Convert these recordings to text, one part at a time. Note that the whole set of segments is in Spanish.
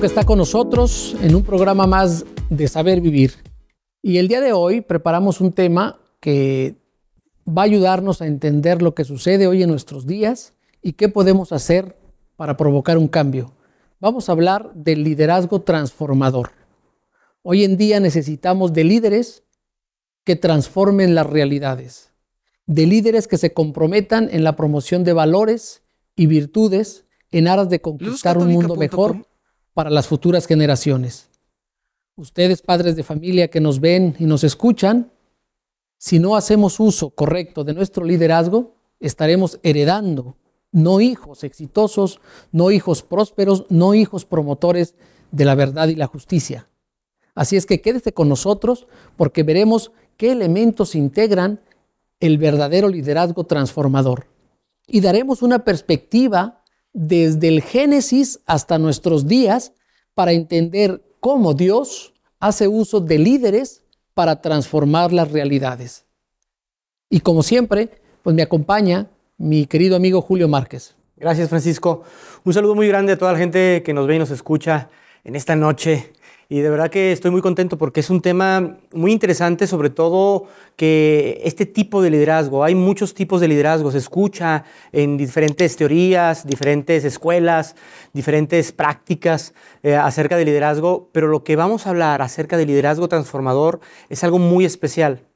que está con nosotros en un programa más de Saber Vivir. Y el día de hoy preparamos un tema que va a ayudarnos a entender lo que sucede hoy en nuestros días y qué podemos hacer para provocar un cambio. Vamos a hablar del liderazgo transformador. Hoy en día necesitamos de líderes que transformen las realidades, de líderes que se comprometan en la promoción de valores y virtudes en aras de conquistar un mundo mejor para las futuras generaciones. Ustedes, padres de familia que nos ven y nos escuchan, si no hacemos uso correcto de nuestro liderazgo, estaremos heredando no hijos exitosos, no hijos prósperos, no hijos promotores de la verdad y la justicia. Así es que quédese con nosotros porque veremos qué elementos integran el verdadero liderazgo transformador. Y daremos una perspectiva desde el Génesis hasta nuestros días para entender cómo Dios hace uso de líderes para transformar las realidades. Y como siempre, pues me acompaña mi querido amigo Julio Márquez. Gracias, Francisco. Un saludo muy grande a toda la gente que nos ve y nos escucha en esta noche y de verdad que estoy muy contento porque es un tema muy interesante, sobre todo que este tipo de liderazgo, hay muchos tipos de liderazgo, se escucha en diferentes teorías, diferentes escuelas, diferentes prácticas eh, acerca de liderazgo, pero lo que vamos a hablar acerca de liderazgo transformador es algo muy especial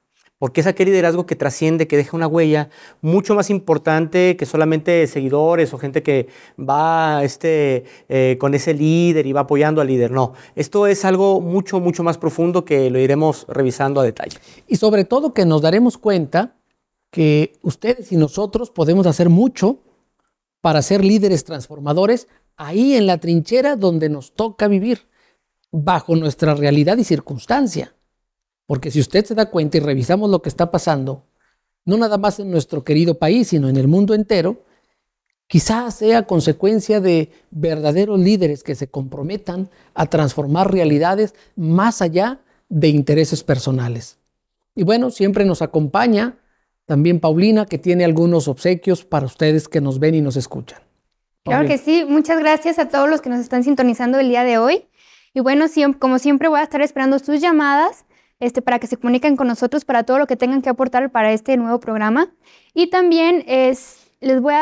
porque es aquel liderazgo que trasciende, que deja una huella mucho más importante que solamente seguidores o gente que va este, eh, con ese líder y va apoyando al líder. No, esto es algo mucho, mucho más profundo que lo iremos revisando a detalle. Y sobre todo que nos daremos cuenta que ustedes y nosotros podemos hacer mucho para ser líderes transformadores ahí en la trinchera donde nos toca vivir, bajo nuestra realidad y circunstancia. Porque si usted se da cuenta y revisamos lo que está pasando, no nada más en nuestro querido país, sino en el mundo entero, quizás sea consecuencia de verdaderos líderes que se comprometan a transformar realidades más allá de intereses personales. Y bueno, siempre nos acompaña también Paulina, que tiene algunos obsequios para ustedes que nos ven y nos escuchan. Claro que sí, muchas gracias a todos los que nos están sintonizando el día de hoy. Y bueno, como siempre voy a estar esperando sus llamadas este, para que se comuniquen con nosotros para todo lo que tengan que aportar para este nuevo programa. Y también les voy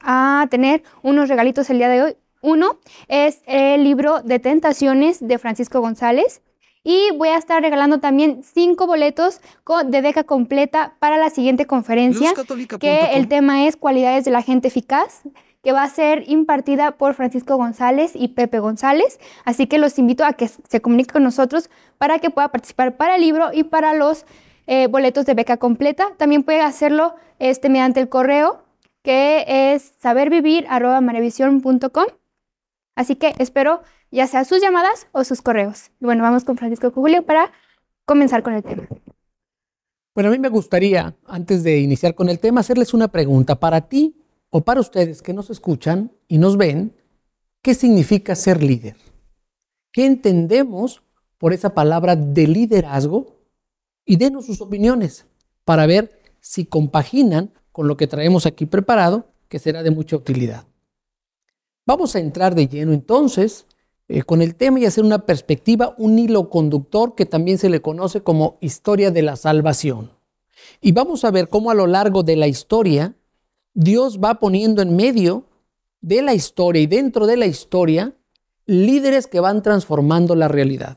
a, tener unos regalitos el día de hoy. Uno es el libro de tentaciones de Francisco González. Y voy a estar regalando también cinco boletos de beca completa para la siguiente conferencia, que el tema es cualidades de la gente eficaz que va a ser impartida por Francisco González y Pepe González. Así que los invito a que se comunique con nosotros para que pueda participar para el libro y para los eh, boletos de beca completa. También puede hacerlo este, mediante el correo que es sabervivir.marevision.com. Así que espero ya sea sus llamadas o sus correos. bueno, vamos con Francisco Julio para comenzar con el tema. Bueno, a mí me gustaría, antes de iniciar con el tema, hacerles una pregunta. Para ti, o para ustedes que nos escuchan y nos ven, ¿qué significa ser líder? ¿Qué entendemos por esa palabra de liderazgo? Y denos sus opiniones para ver si compaginan con lo que traemos aquí preparado, que será de mucha utilidad. Vamos a entrar de lleno entonces eh, con el tema y hacer una perspectiva, un hilo conductor que también se le conoce como historia de la salvación. Y vamos a ver cómo a lo largo de la historia Dios va poniendo en medio de la historia y dentro de la historia líderes que van transformando la realidad.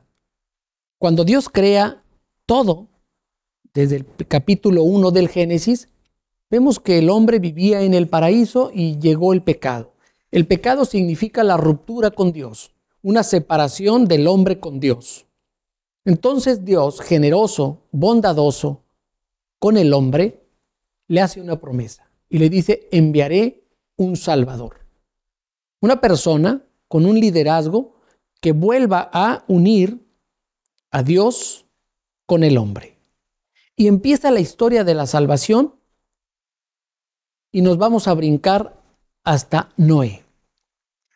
Cuando Dios crea todo, desde el capítulo 1 del Génesis, vemos que el hombre vivía en el paraíso y llegó el pecado. El pecado significa la ruptura con Dios, una separación del hombre con Dios. Entonces Dios, generoso, bondadoso con el hombre, le hace una promesa y le dice, enviaré un Salvador. Una persona con un liderazgo que vuelva a unir a Dios con el hombre. Y empieza la historia de la salvación y nos vamos a brincar hasta Noé.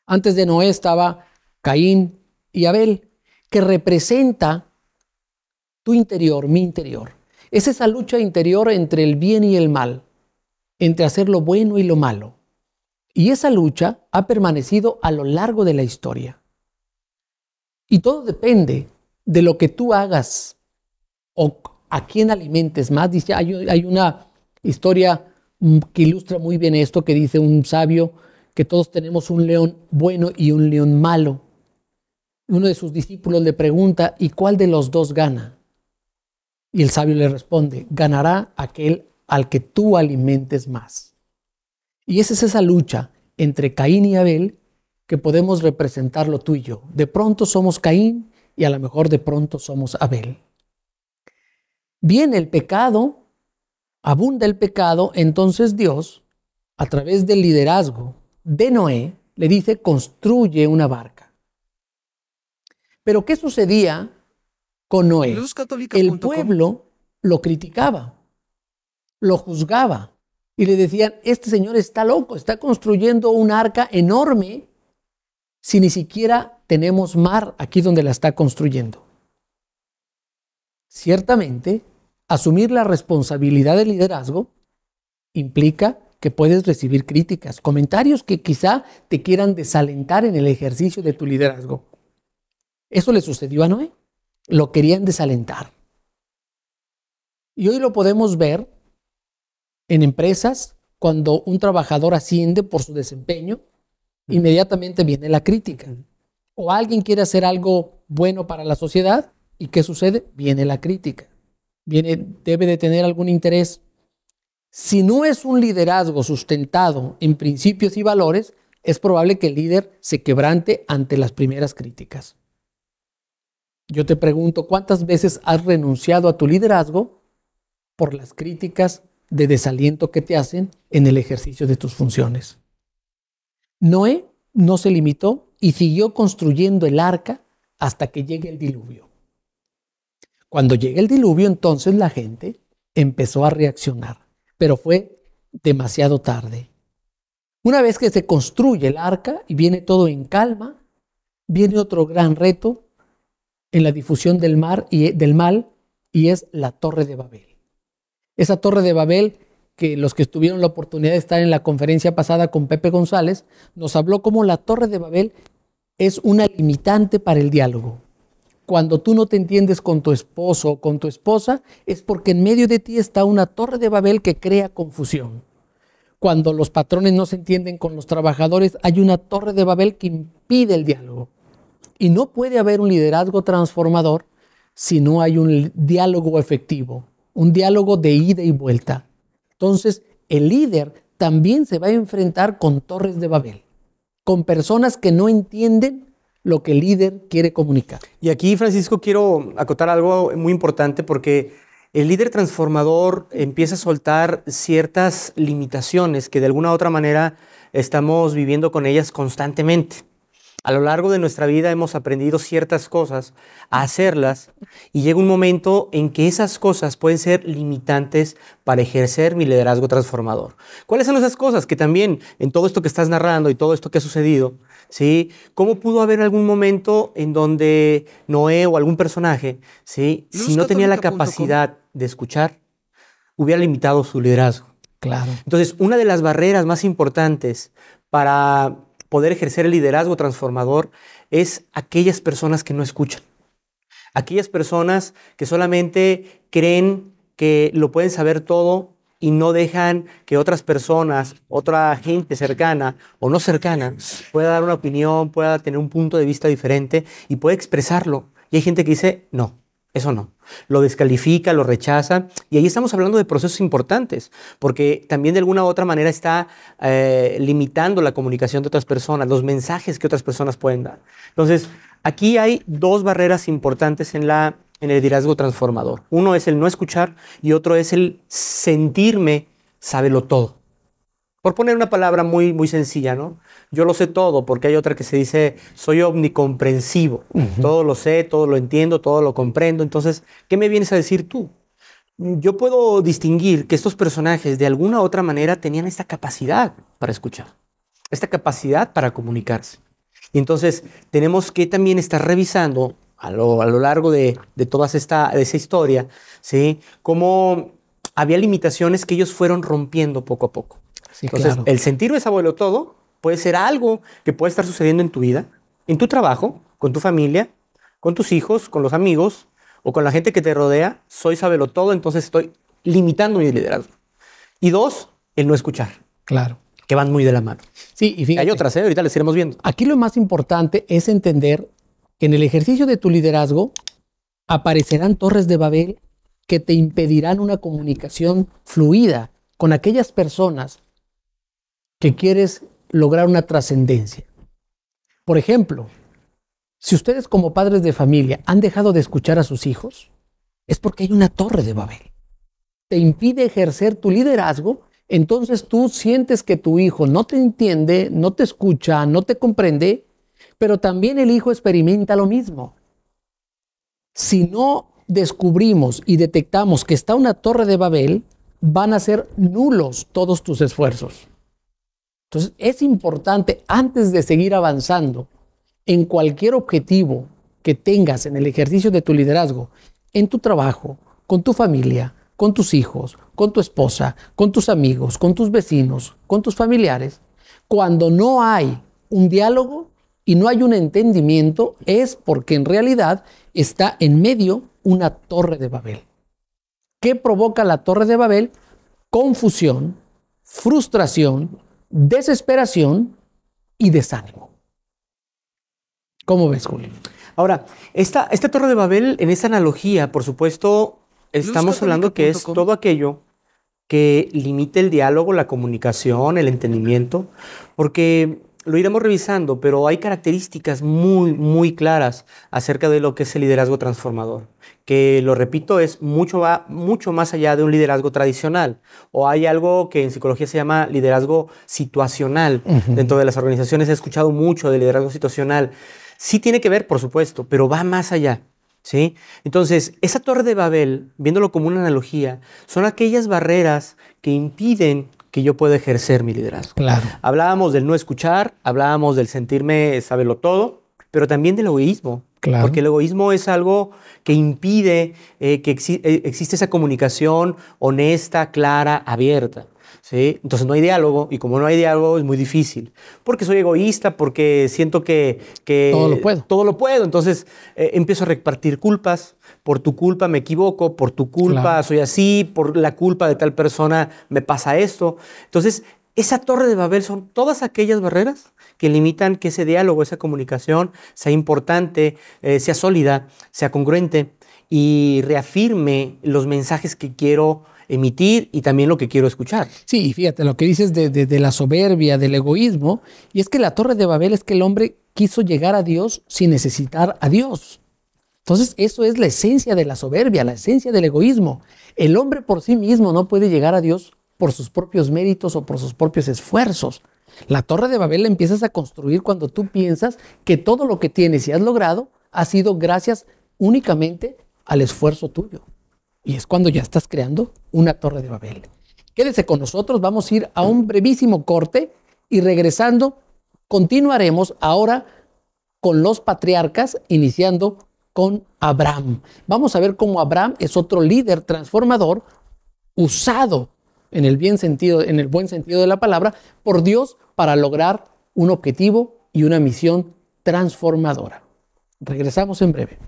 Antes de Noé estaba Caín y Abel, que representa tu interior, mi interior. Es esa lucha interior entre el bien y el mal entre hacer lo bueno y lo malo. Y esa lucha ha permanecido a lo largo de la historia. Y todo depende de lo que tú hagas o a quién alimentes más. Dice, hay, una historia que ilustra muy bien esto, que dice un sabio que todos tenemos un león bueno y un león malo. Uno de sus discípulos le pregunta, ¿y cuál de los dos gana? Y el sabio le responde, ganará aquel al que tú alimentes más. Y esa es esa lucha entre Caín y Abel que podemos representar lo tuyo. De pronto somos Caín y a lo mejor de pronto somos Abel. Viene el pecado, abunda el pecado, entonces Dios, a través del liderazgo de Noé, le dice, construye una barca. Pero ¿qué sucedía con Noé? El pueblo lo criticaba lo juzgaba y le decían, este señor está loco, está construyendo un arca enorme si ni siquiera tenemos mar aquí donde la está construyendo. Ciertamente, asumir la responsabilidad del liderazgo implica que puedes recibir críticas, comentarios que quizá te quieran desalentar en el ejercicio de tu liderazgo. Eso le sucedió a Noé. Lo querían desalentar. Y hoy lo podemos ver en empresas, cuando un trabajador asciende por su desempeño, inmediatamente viene la crítica. O alguien quiere hacer algo bueno para la sociedad, ¿y qué sucede? Viene la crítica. Viene, debe de tener algún interés. Si no es un liderazgo sustentado en principios y valores, es probable que el líder se quebrante ante las primeras críticas. Yo te pregunto, ¿cuántas veces has renunciado a tu liderazgo por las críticas de desaliento que te hacen en el ejercicio de tus funciones. Noé no se limitó y siguió construyendo el arca hasta que llegue el diluvio. Cuando llegue el diluvio, entonces la gente empezó a reaccionar, pero fue demasiado tarde. Una vez que se construye el arca y viene todo en calma, viene otro gran reto en la difusión del mar y del mal y es la Torre de Babel. Esa torre de Babel, que los que tuvieron la oportunidad de estar en la conferencia pasada con Pepe González, nos habló cómo la torre de Babel es una limitante para el diálogo. Cuando tú no te entiendes con tu esposo o con tu esposa, es porque en medio de ti está una torre de Babel que crea confusión. Cuando los patrones no se entienden con los trabajadores, hay una torre de Babel que impide el diálogo. Y no puede haber un liderazgo transformador si no hay un diálogo efectivo un diálogo de ida y vuelta. Entonces, el líder también se va a enfrentar con torres de Babel, con personas que no entienden lo que el líder quiere comunicar. Y aquí, Francisco, quiero acotar algo muy importante porque el líder transformador empieza a soltar ciertas limitaciones que de alguna u otra manera estamos viviendo con ellas constantemente. A lo largo de nuestra vida hemos aprendido ciertas cosas, a hacerlas, y llega un momento en que esas cosas pueden ser limitantes para ejercer mi liderazgo transformador. ¿Cuáles son esas cosas que también en todo esto que estás narrando y todo esto que ha sucedido, ¿sí? ¿Cómo pudo haber algún momento en donde Noé o algún personaje, ¿sí? si no tenía la capacidad de escuchar, hubiera limitado su liderazgo? Claro. Entonces, una de las barreras más importantes para poder ejercer el liderazgo transformador es aquellas personas que no escuchan. Aquellas personas que solamente creen que lo pueden saber todo y no dejan que otras personas, otra gente cercana o no cercana, pueda dar una opinión, pueda tener un punto de vista diferente y pueda expresarlo. Y hay gente que dice, no, eso no. Lo descalifica, lo rechaza. Y ahí estamos hablando de procesos importantes, porque también de alguna u otra manera está eh, limitando la comunicación de otras personas, los mensajes que otras personas pueden dar. Entonces, aquí hay dos barreras importantes en, el liderazgo transformador. Uno es el no escuchar y otro es el sentirme sábelo todo. Por poner una palabra muy, muy sencilla, ¿no? yo lo sé todo, porque hay otra que se dice, soy omnicomprensivo, todo lo sé, todo lo entiendo, todo lo comprendo, entonces, ¿qué me vienes a decir tú? Yo puedo distinguir que estos personajes de alguna u otra manera tenían esta capacidad para escuchar, esta capacidad para comunicarse. Y entonces tenemos que también estar revisando a lo, largo de, de toda esta de esa historia, ¿sí? Cómo había limitaciones que ellos fueron rompiendo poco a poco. Entonces, el sentir abuelo todo puede ser algo que puede estar sucediendo en tu vida, en tu trabajo, con tu familia, con tus hijos, con los amigos o con la gente que te rodea. Soy sabelo todo, entonces estoy limitando mi liderazgo. Y dos, el no escuchar. Claro. Que van muy de la mano. Sí, y Hay otras, ¿eh? ahorita les iremos viendo. Aquí lo más importante es entender que en el ejercicio de tu liderazgo aparecerán torres de Babel que te impedirán una comunicación fluida con aquellas personas que quieres lograr una trascendencia. Por ejemplo, si ustedes como padres de familia han dejado de escuchar a sus hijos, es porque hay una torre de Babel. Te impide ejercer tu liderazgo, entonces tú sientes que tu hijo no te entiende, no te escucha, no te comprende, pero también el hijo experimenta lo mismo. Si no descubrimos y detectamos que está una torre de Babel, van a ser nulos todos tus esfuerzos. Entonces, es importante, antes de seguir avanzando en cualquier objetivo que tengas en el ejercicio de tu liderazgo, en tu trabajo, con tu familia, con tus hijos, con tu esposa, con tus amigos, con tus vecinos, con tus familiares, cuando no hay un diálogo y no hay un entendimiento, es porque en realidad está en medio una torre de Babel. ¿Qué provoca la torre de Babel? Confusión, frustración, desesperación y desánimo. ¿Cómo ves, Julio? Ahora, esta, Torre de Babel, en esta analogía, por supuesto, estamos hablando que es todo aquello que limite el diálogo, la comunicación, el entendimiento, porque lo iremos revisando, pero hay características muy, muy claras acerca de lo que es el liderazgo transformador que lo repito, es mucho, va, mucho más allá de un liderazgo tradicional. O hay algo que en psicología se llama liderazgo situacional. Dentro de las organizaciones he escuchado mucho de liderazgo situacional. Sí tiene que ver, por supuesto, pero va más allá. ¿sí? Entonces, esa torre de Babel, viéndolo como una analogía, son aquellas barreras que impiden que yo pueda ejercer mi liderazgo. Hablábamos del no escuchar, hablábamos del sentirme saberlo todo, pero también del egoísmo, porque el egoísmo es algo que impide eh, que eh, existe esa comunicación honesta, clara, abierta. ¿sí? Entonces no hay diálogo y como no hay diálogo es muy difícil. Porque soy egoísta, porque siento que... todo lo puedo. Todo lo puedo. Entonces eh, empiezo a repartir culpas. Por tu culpa me equivoco, por tu culpa soy así, por la culpa de tal persona me pasa esto. Entonces esa torre de Babel son todas aquellas barreras que limitan que ese diálogo, esa comunicación sea importante, eh, sea sólida, sea congruente y reafirme los mensajes que quiero emitir y también lo que quiero escuchar. Sí, fíjate, lo que dices de la soberbia, del egoísmo, y es que la torre de Babel es que el hombre quiso llegar a Dios sin necesitar a Dios. Entonces, eso es la esencia de la soberbia, la esencia del egoísmo. El hombre por sí mismo no puede llegar a Dios por sus propios méritos o por sus propios esfuerzos. La Torre de Babel la empiezas a construir cuando tú piensas que todo lo que tienes y has logrado ha sido gracias únicamente al esfuerzo tuyo. Y es cuando ya estás creando una Torre de Babel. Quédese con nosotros, vamos a ir a un brevísimo corte y regresando continuaremos ahora con los patriarcas, iniciando con Abraham. Vamos a ver cómo Abraham es otro líder transformador usado en el, bien sentido, en el buen sentido de la palabra, por Dios para lograr un objetivo y una misión transformadora. Regresamos en breve.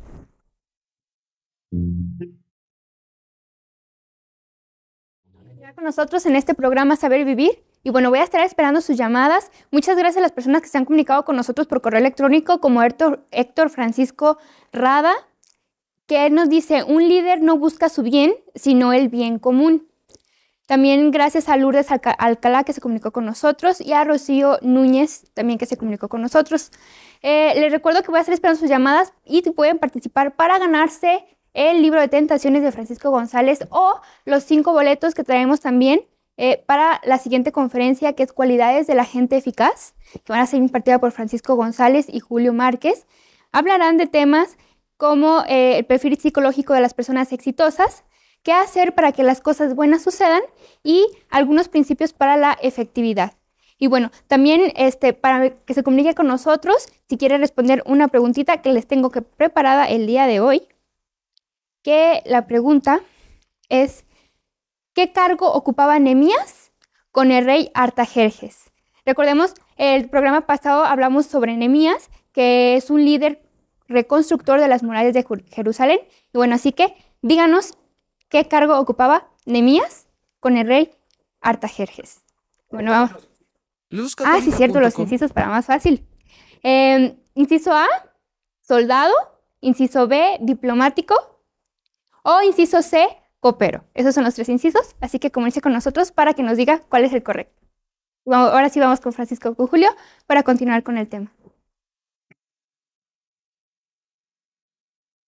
Con nosotros en este programa Saber Vivir. Y bueno, voy a estar esperando sus llamadas. Muchas gracias a las personas que se han comunicado con nosotros por correo electrónico, como Héctor, Héctor Francisco Rada, que nos dice, un líder no busca su bien, sino el bien común. También gracias a Lourdes Alcalá que se comunicó con nosotros y a Rocío Núñez también que se comunicó con nosotros. Eh, les recuerdo que voy a estar esperando sus llamadas y pueden participar para ganarse el libro de tentaciones de Francisco González o los cinco boletos que traemos también eh, para la siguiente conferencia que es Cualidades de la Gente Eficaz, que van a ser impartida por Francisco González y Julio Márquez. Hablarán de temas como eh, el perfil psicológico de las personas exitosas, qué hacer para que las cosas buenas sucedan y algunos principios para la efectividad. Y bueno, también este, para que se comunique con nosotros, si quiere responder una preguntita que les tengo que preparada el día de hoy, que la pregunta es, ¿qué cargo ocupaba Nemías con el rey Artajerjes? Recordemos, el programa pasado hablamos sobre Nemías, que es un líder reconstructor de las murallas de Jerusalén. Y bueno, así que díganos ¿Qué cargo ocupaba Nemías con el rey Artajerjes? Bueno, ah, vamos. Ah, sí, cierto, los incisos para más fácil. Em, inciso A, soldado. Inciso B, diplomático. O inciso C, copero. Esos son los tres incisos, así que comience con nosotros para que nos diga cuál es el correcto. Ahora sí vamos con Francisco Julio para continuar con el tema.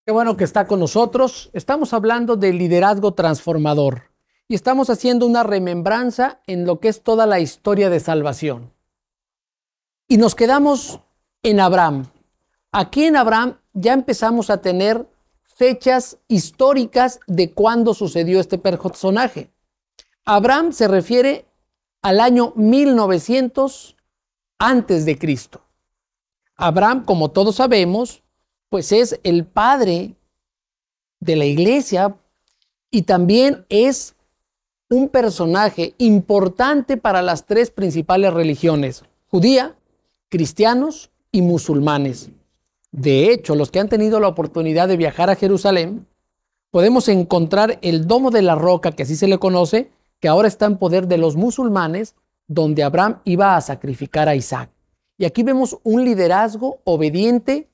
Qué bueno que está con nosotros. Estamos hablando de liderazgo transformador y estamos haciendo una remembranza en lo que es toda la historia de salvación. Y nos quedamos en Abraham. Aquí en Abraham ya empezamos a tener fechas históricas de cuándo sucedió este personaje. Abraham se refiere al año 1900 antes de Cristo. Abraham, como todos sabemos, pues es el padre de la iglesia y también es un personaje importante para las tres principales religiones, judía, cristianos y musulmanes. De hecho, los que han tenido la oportunidad de viajar a Jerusalén, podemos encontrar el Domo de la Roca, que así se le conoce, que ahora está en poder de los musulmanes, donde Abraham iba a sacrificar a Isaac. Y aquí vemos un liderazgo obediente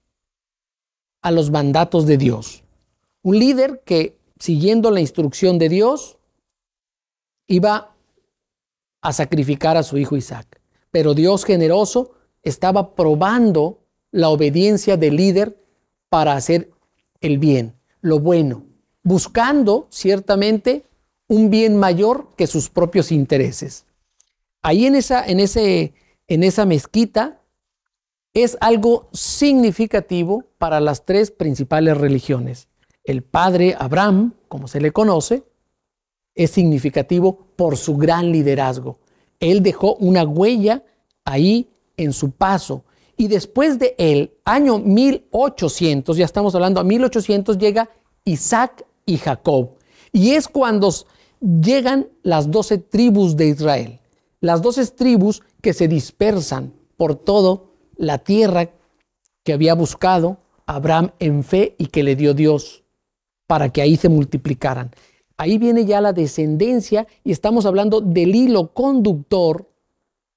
a los mandatos de Dios. Un líder que, siguiendo la instrucción de Dios, iba a sacrificar a su hijo Isaac. Pero Dios generoso estaba probando la obediencia del líder para hacer el bien, lo bueno, buscando ciertamente un bien mayor que sus propios intereses. Ahí en esa, en ese, en esa mezquita es algo significativo para las tres principales religiones. El padre Abraham, como se le conoce, es significativo por su gran liderazgo. Él dejó una huella ahí en su paso. Y después de él, año 1800, ya estamos hablando a 1800, llega Isaac y Jacob. Y es cuando llegan las doce tribus de Israel, las doce tribus que se dispersan por todo la tierra que había buscado Abraham en fe y que le dio Dios para que ahí se multiplicaran. Ahí viene ya la descendencia y estamos hablando del hilo conductor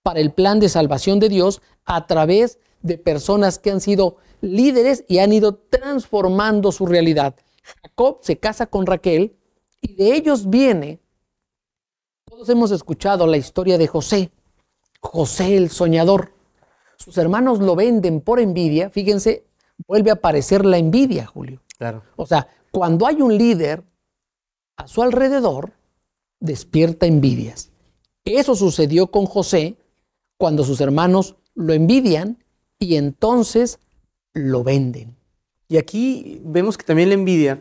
para el plan de salvación de Dios a través de personas que han sido líderes y han ido transformando su realidad. Jacob se casa con Raquel y de ellos viene, todos hemos escuchado la historia de José, José el soñador sus hermanos lo venden por envidia, fíjense, vuelve a aparecer la envidia, Julio. Claro. O sea, cuando hay un líder a su alrededor, despierta envidias. Eso sucedió con José cuando sus hermanos lo envidian y entonces lo venden. Y aquí vemos que también la envidia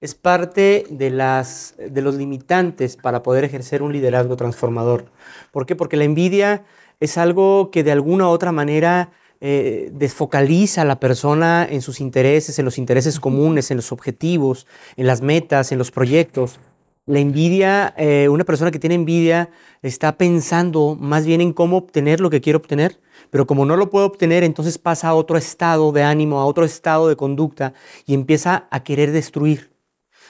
es parte de, las, de los limitantes para poder ejercer un liderazgo transformador. ¿Por qué? Porque la envidia es algo que de alguna u otra manera eh, desfocaliza a la persona en sus intereses, en los intereses comunes, en los objetivos, en las metas, en los proyectos. La envidia, eh, una persona que tiene envidia está pensando más bien en cómo obtener lo que quiere obtener, pero como no lo puede obtener, entonces pasa a otro estado de ánimo, a otro estado de conducta y empieza a querer destruir.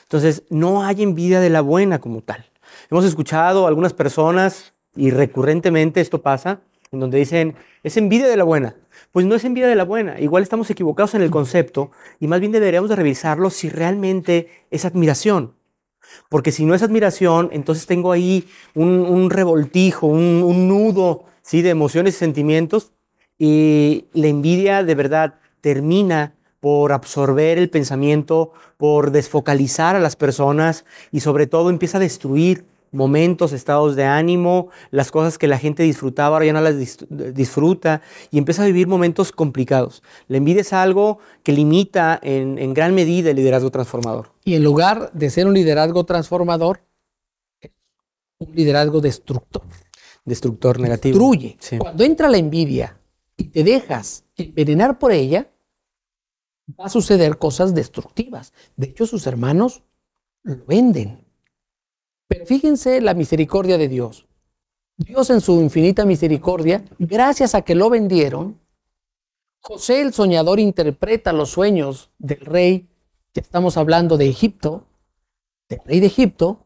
Entonces, no hay envidia de la buena como tal. Hemos escuchado a algunas personas y recurrentemente esto pasa, en donde dicen, es envidia de la buena. Pues no es envidia de la buena, igual estamos equivocados en el concepto y más bien deberíamos de revisarlo si realmente es admiración. Porque si no es admiración, entonces tengo ahí un, revoltijo, un, un, nudo ¿sí? de emociones y sentimientos y la envidia de verdad termina por absorber el pensamiento, por desfocalizar a las personas y sobre todo empieza a destruir momentos, estados de ánimo, las cosas que la gente disfrutaba ahora ya no las disfruta y empieza a vivir momentos complicados. La envidia es algo que limita en, gran medida el liderazgo transformador. Y en lugar de ser un liderazgo transformador, un liderazgo destructor. Destructor negativo. Destruye. Cuando entra la envidia y te dejas envenenar por ella, va a suceder cosas destructivas. De hecho, sus hermanos lo venden, pero fíjense la misericordia de Dios. Dios en su infinita misericordia, gracias a que lo vendieron, José el soñador interpreta los sueños del rey, que estamos hablando de Egipto, del rey de Egipto,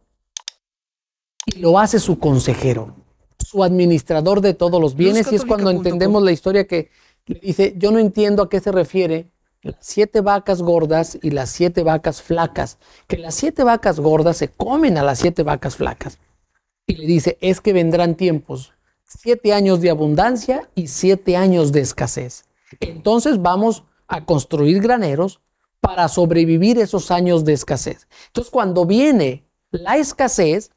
y lo hace su consejero, su administrador de todos los bienes, y es cuando entendemos la historia que le dice, yo no entiendo a qué se refiere las siete vacas gordas y las siete vacas flacas, que las siete vacas gordas se comen a las siete vacas flacas. Y le dice, es que vendrán tiempos, siete años de abundancia y siete años de escasez. Entonces vamos a construir graneros para sobrevivir esos años de escasez. Entonces cuando viene la escasez,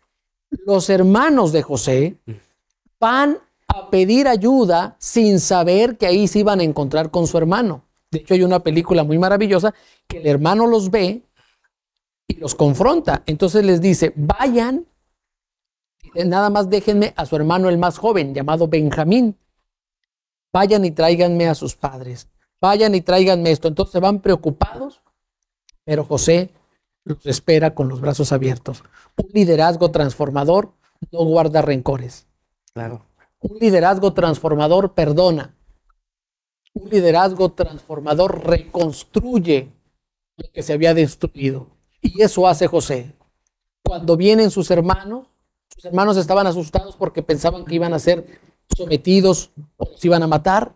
los hermanos de José van a pedir ayuda sin saber que ahí se iban a encontrar con su hermano. De hecho, hay una película muy maravillosa que el hermano los ve y los confronta. Entonces les dice, vayan, nada más déjenme a su hermano el más joven, llamado Benjamín. Vayan y tráiganme a sus padres. Vayan y tráiganme esto. Entonces van preocupados, pero José los espera con los brazos abiertos. Un liderazgo transformador no guarda rencores. Claro. Un liderazgo transformador perdona un liderazgo transformador reconstruye lo que se había destruido. Y eso hace José. Cuando vienen sus hermanos, sus hermanos estaban asustados porque pensaban que iban a ser sometidos o se iban a matar.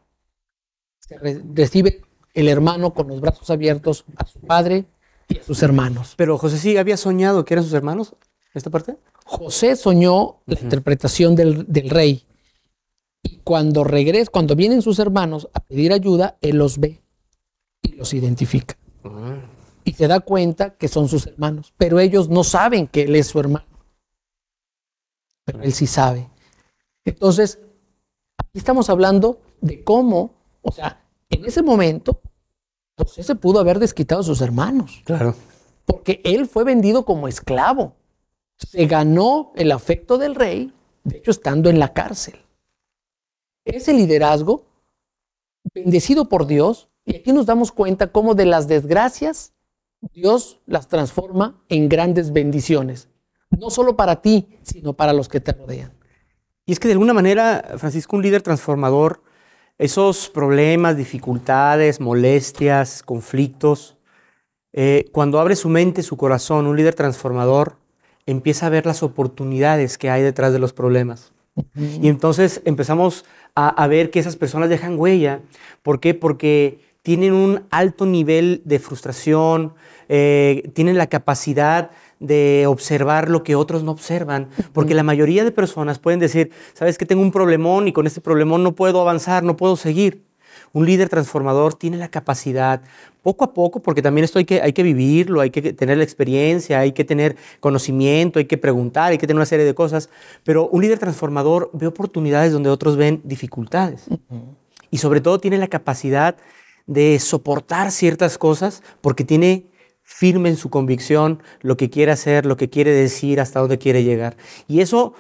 Se recibe el hermano con los brazos abiertos a su padre y a sus hermanos. Pero José sí había soñado que eran sus hermanos, esta parte. José soñó la interpretación del, del rey cuando cuando vienen sus hermanos a pedir ayuda, él los ve y los identifica. Mm. Y se da cuenta que son sus hermanos, pero ellos no saben que él es su hermano. Pero él sí sabe. Entonces, aquí estamos hablando de cómo, o sea, en ese momento, José se pudo haber desquitado a sus hermanos. Claro. Porque él fue vendido como esclavo. Se ganó el afecto del rey, de hecho, estando en la cárcel ese liderazgo bendecido por Dios, y aquí nos damos cuenta cómo de las desgracias Dios las transforma en grandes bendiciones, no solo para ti, sino para los que te rodean. Y es que de alguna manera, Francisco, un líder transformador, esos problemas, dificultades, molestias, conflictos, eh, cuando abre su mente, su corazón, un líder transformador empieza a ver las oportunidades que hay detrás de los problemas. Y entonces empezamos a, ver que esas personas dejan huella. ¿Por qué? Porque tienen un alto nivel de frustración, eh, tienen la capacidad de observar lo que otros no observan, porque la mayoría de personas pueden decir, sabes que tengo un problemón y con este problemón no puedo avanzar, no puedo seguir. Un líder transformador tiene la capacidad, poco a poco, porque también esto hay que, hay que vivirlo, hay que tener la experiencia, hay que tener conocimiento, hay que preguntar, hay que tener una serie de cosas, pero un líder transformador ve oportunidades donde otros ven dificultades. Y sobre todo tiene la capacidad de soportar ciertas cosas porque tiene firme en su convicción lo que quiere hacer, lo que quiere decir, hasta dónde quiere llegar. Y eso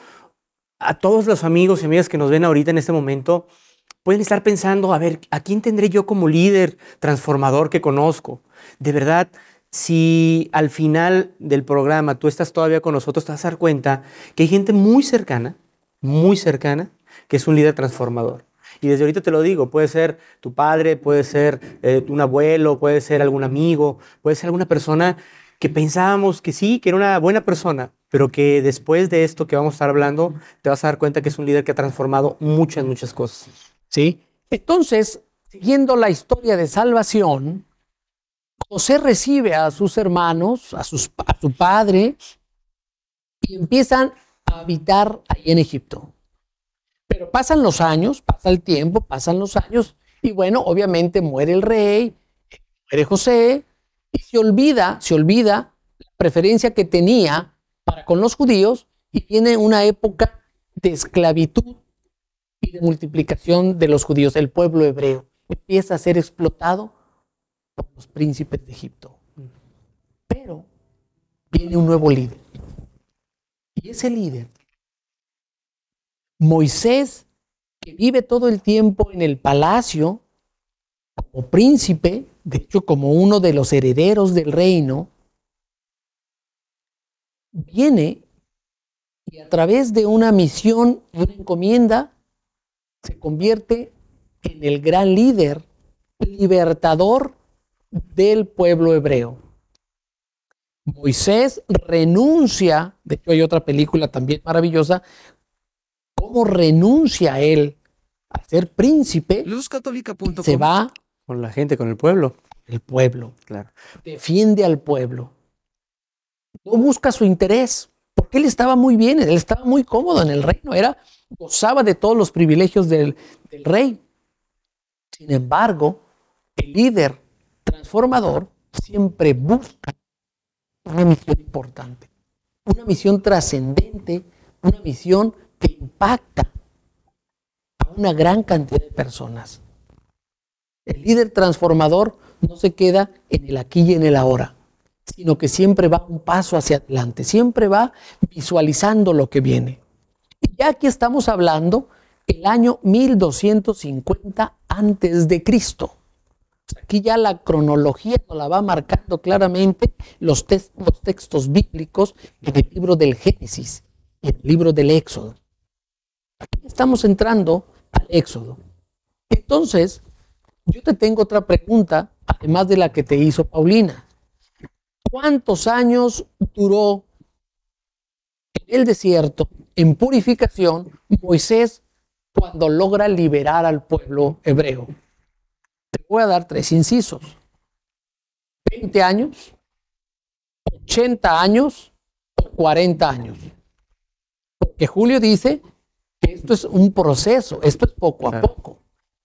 a todos los amigos y amigas que nos ven ahorita en este momento, Pueden estar pensando, a ver, ¿a quién tendré yo como líder transformador que conozco? De verdad, si al final del programa tú estás todavía con nosotros, te vas a dar cuenta que hay gente muy cercana, muy cercana, que es un líder transformador. Y desde ahorita te lo digo, puede ser tu padre, puede ser eh, un abuelo, puede ser algún amigo, puede ser alguna persona que pensábamos que sí, que era una buena persona, pero que después de esto que vamos a estar hablando, te vas a dar cuenta que es un líder que ha transformado muchas, muchas cosas. Entonces, siguiendo la historia de salvación, José recibe a sus hermanos, a, su padre, y empiezan a habitar ahí en Egipto. Pero pasan los años, pasa el tiempo, pasan los años, y bueno, obviamente muere el rey, muere José, y se olvida, se olvida la preferencia que tenía con los judíos, y tiene una época de esclavitud y de multiplicación de los judíos, el pueblo hebreo, empieza a ser explotado por los príncipes de Egipto. Pero viene un nuevo líder. Y ese líder, Moisés, que vive todo el tiempo en el palacio como príncipe, de hecho como uno de los herederos del reino, viene y a través de una misión una encomienda se convierte en el gran líder, libertador del pueblo hebreo. Moisés renuncia, de hecho hay otra película también maravillosa, cómo renuncia él a ser príncipe. se va con la gente, con el pueblo. El pueblo. Claro. Defiende al pueblo. No busca su interés, porque él estaba muy bien, él estaba muy cómodo en el reino, era gozaba de todos los privilegios del, rey. Sin embargo, el líder transformador siempre busca una misión importante, una misión trascendente, una misión que impacta a una gran cantidad de personas. El líder transformador no se queda en el aquí y en el ahora, sino que siempre va un paso hacia adelante, siempre va visualizando lo que viene. Ya aquí estamos hablando el año 1250 antes de Cristo. Aquí ya la cronología nos la va marcando claramente los, textos bíblicos en el libro del Génesis, en el libro del Éxodo. Aquí estamos entrando al Éxodo. Entonces, yo te tengo otra pregunta, además de la que te hizo Paulina. ¿Cuántos años duró en el desierto, en purificación, Moisés cuando logra liberar al pueblo hebreo. Te voy a dar tres incisos. 20 años, 80 años o 40 años. Porque Julio dice que esto es un proceso, esto es poco a poco.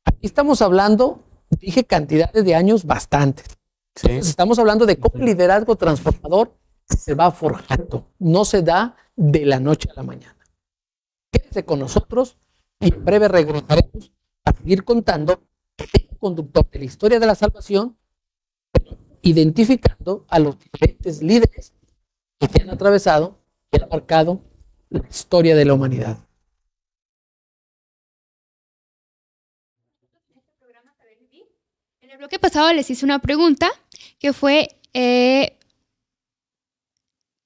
Aquí estamos hablando, dije cantidades de años bastantes. estamos hablando de cómo el liderazgo transformador se va forjando. No se da de la noche a la mañana. Quédense con nosotros y en breve regresaremos a seguir contando el este conductor de la historia de la salvación, identificando a los diferentes líderes que se han atravesado y han marcado la historia de la humanidad. En el bloque pasado les hice una pregunta que fue eh,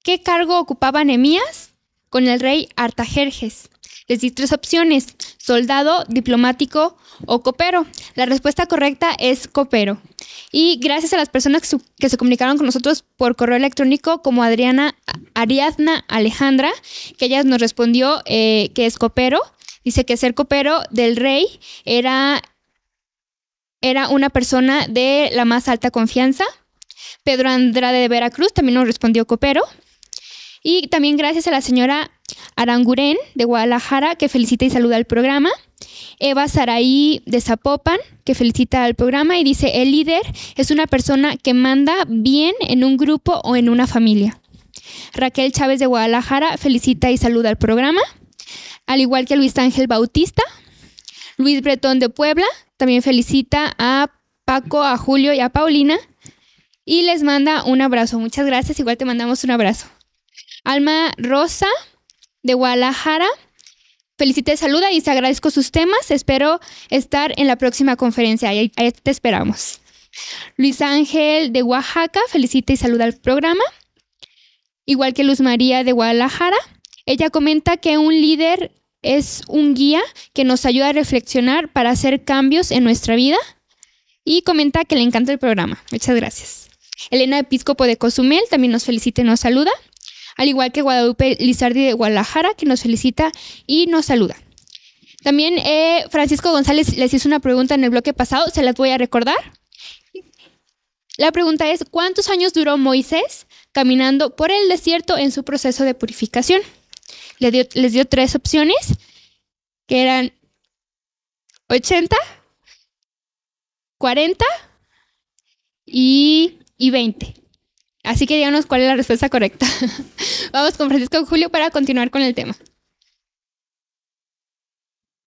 ¿Qué cargo ocupaba Nemías Con el rey Artajerjes. Les di tres opciones: soldado, diplomático o copero. La respuesta correcta es copero. Y gracias a las personas que, se comunicaron con nosotros por correo electrónico, como Adriana Ariadna Alejandra, que ella nos respondió eh, que es copero. Dice que ser copero del rey era, era una persona de la más alta confianza. Pedro Andrade de Veracruz también nos respondió copero. Y también gracias a la señora Aranguren de Guadalajara, que felicita y saluda al programa. Eva Saraí de Zapopan, que felicita al programa y dice, el líder es una persona que manda bien en un grupo o en una familia. Raquel Chávez de Guadalajara felicita y saluda al programa, al igual que Luis Ángel Bautista. Luis Bretón de Puebla también felicita a Paco, a Julio y a Paulina y les manda un abrazo. Muchas gracias, igual te mandamos un abrazo. Alma Rosa de Guadalajara. y saluda y te agradezco sus temas. Espero estar en la próxima conferencia. te esperamos. Luis Ángel de Oaxaca, felicita y saluda al programa. Igual que Luz María de Guadalajara. Ella comenta que un líder es un guía que nos ayuda a reflexionar para hacer cambios en nuestra vida. Y comenta que le encanta el programa. Muchas gracias. Elena Episcopo de Cozumel también nos felicita y nos saluda al igual que Guadalupe Lizardi de Guadalajara, que nos felicita y nos saluda. También eh, Francisco González les hizo una pregunta en el bloque pasado, se las voy a recordar. La pregunta es, ¿cuántos años duró Moisés caminando por el desierto en su proceso de purificación? Les dio, tres opciones, que eran 80, 40 y, y 20. Así que díganos cuál es la respuesta correcta. Vamos con Francisco Julio para continuar con el tema.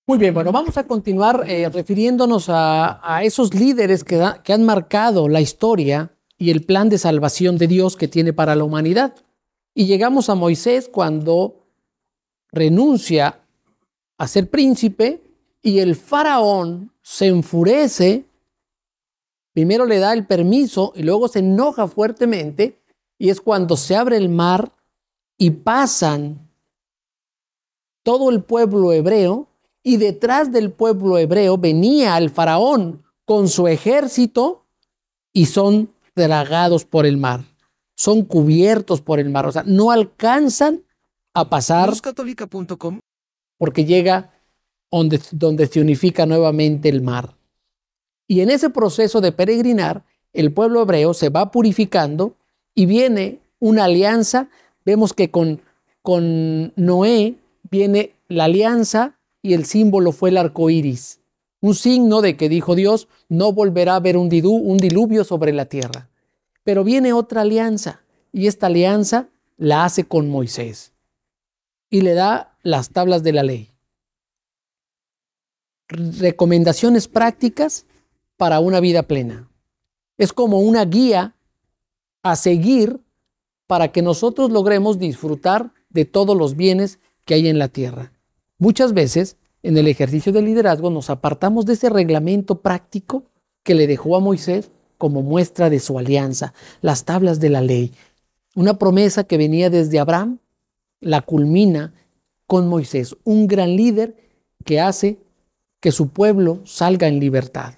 Muy bien, bueno, vamos a continuar eh, refiriéndonos a, esos líderes que han marcado la historia y el plan de salvación de Dios que tiene para la humanidad. Y llegamos a Moisés cuando renuncia a ser príncipe y el faraón se enfurece Primero le da el permiso y luego se enoja fuertemente y es cuando se abre el mar y pasan todo el pueblo hebreo y detrás del pueblo hebreo venía el faraón con su ejército y son tragados por el mar, son cubiertos por el mar, o sea, no alcanzan a pasar porque llega donde, donde se unifica nuevamente el mar. Y en ese proceso de peregrinar, el pueblo hebreo se va purificando y viene una alianza. Vemos que con, con Noé viene la alianza y el símbolo fue el arco iris, un signo de que dijo Dios: no volverá a haber un, un diluvio sobre la tierra. Pero viene otra alianza y esta alianza la hace con Moisés y le da las tablas de la ley. Recomendaciones prácticas para una vida plena. Es como una guía a seguir para que nosotros logremos disfrutar de todos los bienes que hay en la tierra. Muchas veces, en el ejercicio del liderazgo, nos apartamos de ese reglamento práctico que le dejó a Moisés como muestra de su alianza, las tablas de la ley. Una promesa que venía desde Abraham, la culmina con Moisés, un gran líder que hace que su pueblo salga en libertad.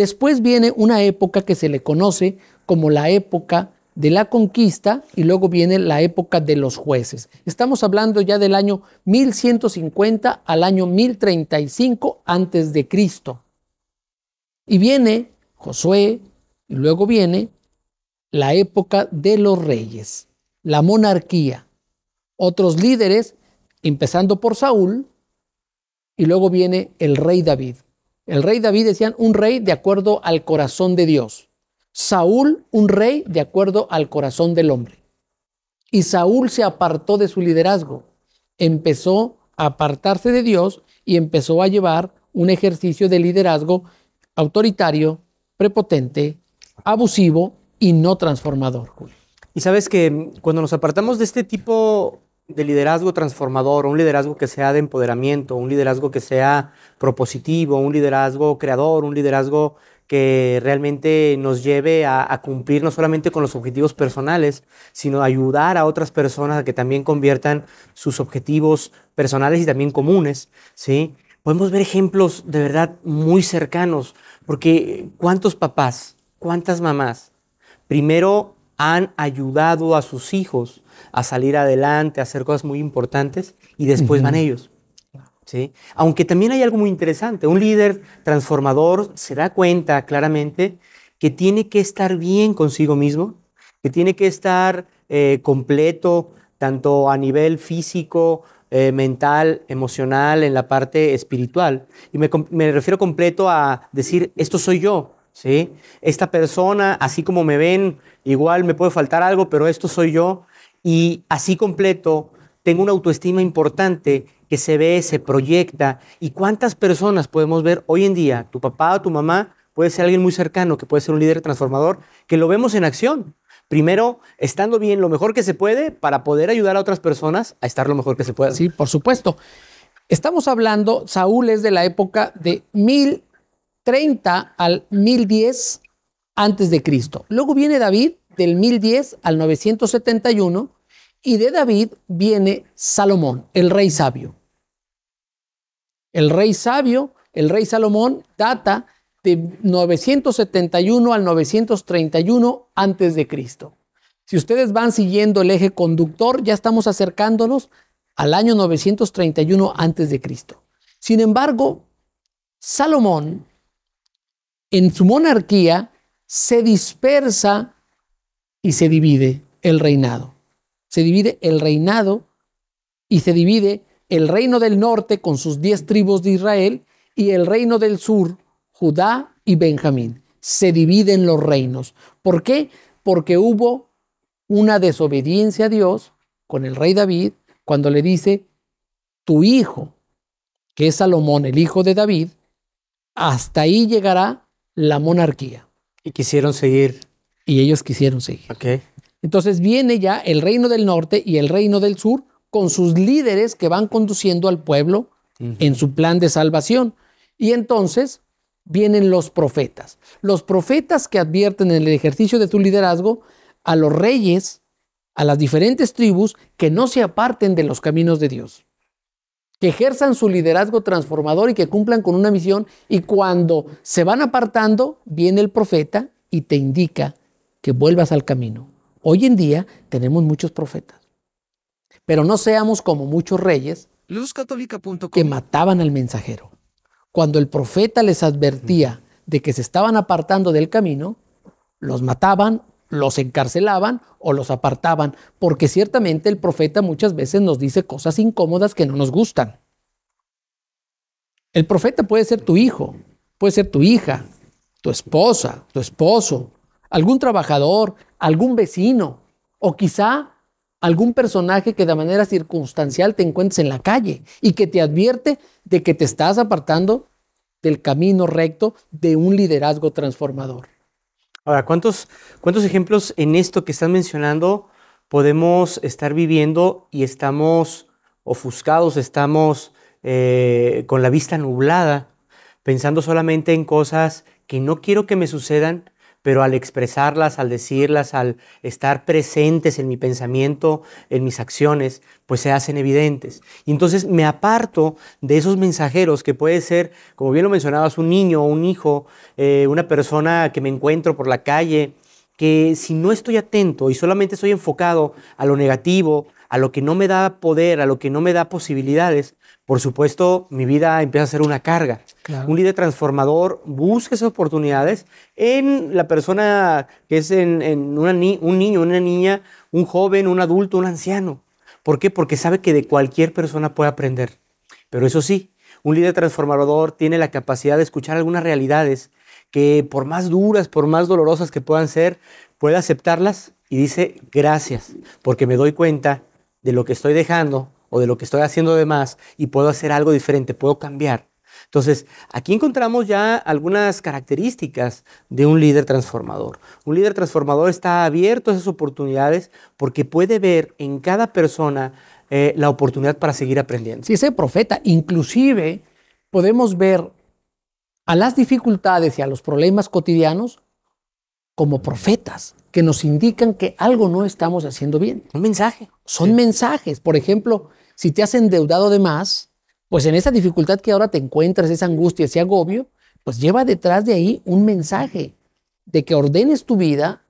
Después viene una época que se le conoce como la época de la conquista y luego viene la época de los jueces. Estamos hablando ya del año 1150 al año 1035 antes de Cristo. Y viene Josué y luego viene la época de los reyes, la monarquía, otros líderes, empezando por Saúl, y luego viene el rey David. El rey David decían un rey de acuerdo al corazón de Dios. Saúl, un rey de acuerdo al corazón del hombre. Y Saúl se apartó de su liderazgo, empezó a apartarse de Dios y empezó a llevar un ejercicio de liderazgo autoritario, prepotente, abusivo y no transformador. Y sabes que cuando nos apartamos de este tipo de liderazgo transformador, un liderazgo que sea de empoderamiento, un liderazgo que sea propositivo, un liderazgo creador, un liderazgo que realmente nos lleve a, cumplir no solamente con los objetivos personales, sino ayudar a otras personas a que también conviertan sus objetivos personales y también comunes, ¿sí? Podemos ver ejemplos de verdad muy cercanos, porque ¿cuántos papás, cuántas mamás primero han ayudado a sus hijos a salir adelante, a hacer cosas muy importantes y después van ellos. Aunque también hay algo muy interesante, un líder transformador se da cuenta claramente que tiene que estar bien consigo mismo, que tiene que estar eh, completo tanto a nivel físico, eh, mental, emocional, en la parte espiritual. Y me, refiero completo a decir, esto soy yo, ¿sí? Esta persona, así como me ven, igual me puede faltar algo, pero esto soy yo y así completo tengo una autoestima importante que se ve, se proyecta. ¿Y cuántas personas podemos ver hoy en día? Tu papá o tu mamá puede ser alguien muy cercano, que puede ser un líder transformador, que lo vemos en acción. Primero, estando bien lo mejor que se puede para poder ayudar a otras personas a estar lo mejor que se pueda. Sí, por supuesto. Estamos hablando, Saúl es de la época de 1030 al 1010 antes de Cristo. Luego viene David del 1010 al 971 y de David viene Salomón, el rey sabio. El rey sabio, el rey Salomón, data de 971 al 931 antes de Cristo. Si ustedes van siguiendo el eje conductor, ya estamos acercándonos al año 931 antes de Cristo. Sin embargo, Salomón en su monarquía se dispersa y se divide el reinado. Se divide el reinado y se divide el reino del norte con sus diez tribus de Israel y el reino del sur, Judá y Benjamín. Se dividen los reinos. ¿Por qué? Porque hubo una desobediencia a Dios con el rey David cuando le dice, tu hijo, que es Salomón, el hijo de David, hasta ahí llegará la monarquía. Y quisieron seguir y ellos quisieron seguir. Entonces viene ya el reino del norte y el reino del sur con sus líderes que van conduciendo al pueblo en su plan de salvación. Y entonces vienen los profetas. Los profetas que advierten en el ejercicio de tu liderazgo a los reyes, a las diferentes tribus, que no se aparten de los caminos de Dios, que ejerzan su liderazgo transformador y que cumplan con una misión. Y cuando se van apartando, viene el profeta y te indica que vuelvas al camino. Hoy en día tenemos muchos profetas, pero no seamos como muchos reyes que mataban al mensajero. Cuando el profeta les advertía de que se estaban apartando del camino, los mataban, los encarcelaban o los apartaban, porque ciertamente el profeta muchas veces nos dice cosas incómodas que no nos gustan. El profeta puede ser tu hijo, puede ser tu hija, tu esposa, tu esposo, algún trabajador, algún vecino o quizá algún personaje que de manera circunstancial te encuentres en la calle y que te advierte de que te estás apartando del camino recto de un liderazgo transformador. Ahora, ¿cuántos, ejemplos en esto que están mencionando podemos estar viviendo y estamos ofuscados, estamos eh, con la vista nublada, pensando solamente en cosas que no quiero que me sucedan, pero al expresarlas, al decirlas, al estar presentes en mi pensamiento, en mis acciones, pues se hacen evidentes. Y entonces me aparto de esos mensajeros que puede ser, como bien lo mencionabas, un niño, o un hijo, eh, una persona que me encuentro por la calle, que si no estoy atento y solamente estoy enfocado a lo negativo, a lo que no me da poder, a lo que no me da posibilidades, por supuesto, mi vida empieza a ser una carga. Un líder transformador busca esas oportunidades en la persona que es en, un niño, una niña, un joven, un adulto, un anciano. ¿Por qué? Porque sabe que de cualquier persona puede aprender. Pero eso sí, un líder transformador tiene la capacidad de escuchar algunas realidades que por más duras, por más dolorosas que puedan ser, puede aceptarlas y dice gracias, porque me doy cuenta de lo que estoy dejando o de lo que estoy haciendo de más y puedo hacer algo diferente, puedo cambiar. Entonces, aquí encontramos ya algunas características de un líder transformador. Un líder transformador está abierto a esas oportunidades porque puede ver en cada persona eh, la oportunidad para seguir aprendiendo. Si ese profeta, inclusive podemos ver a las dificultades y a los problemas cotidianos como profetas que nos indican que algo no estamos haciendo bien. Un mensaje. Son mensajes. Por ejemplo, si te has endeudado de más, pues en esa dificultad que ahora te encuentras, esa angustia, ese agobio, pues lleva detrás de ahí un mensaje de que ordenes tu vida,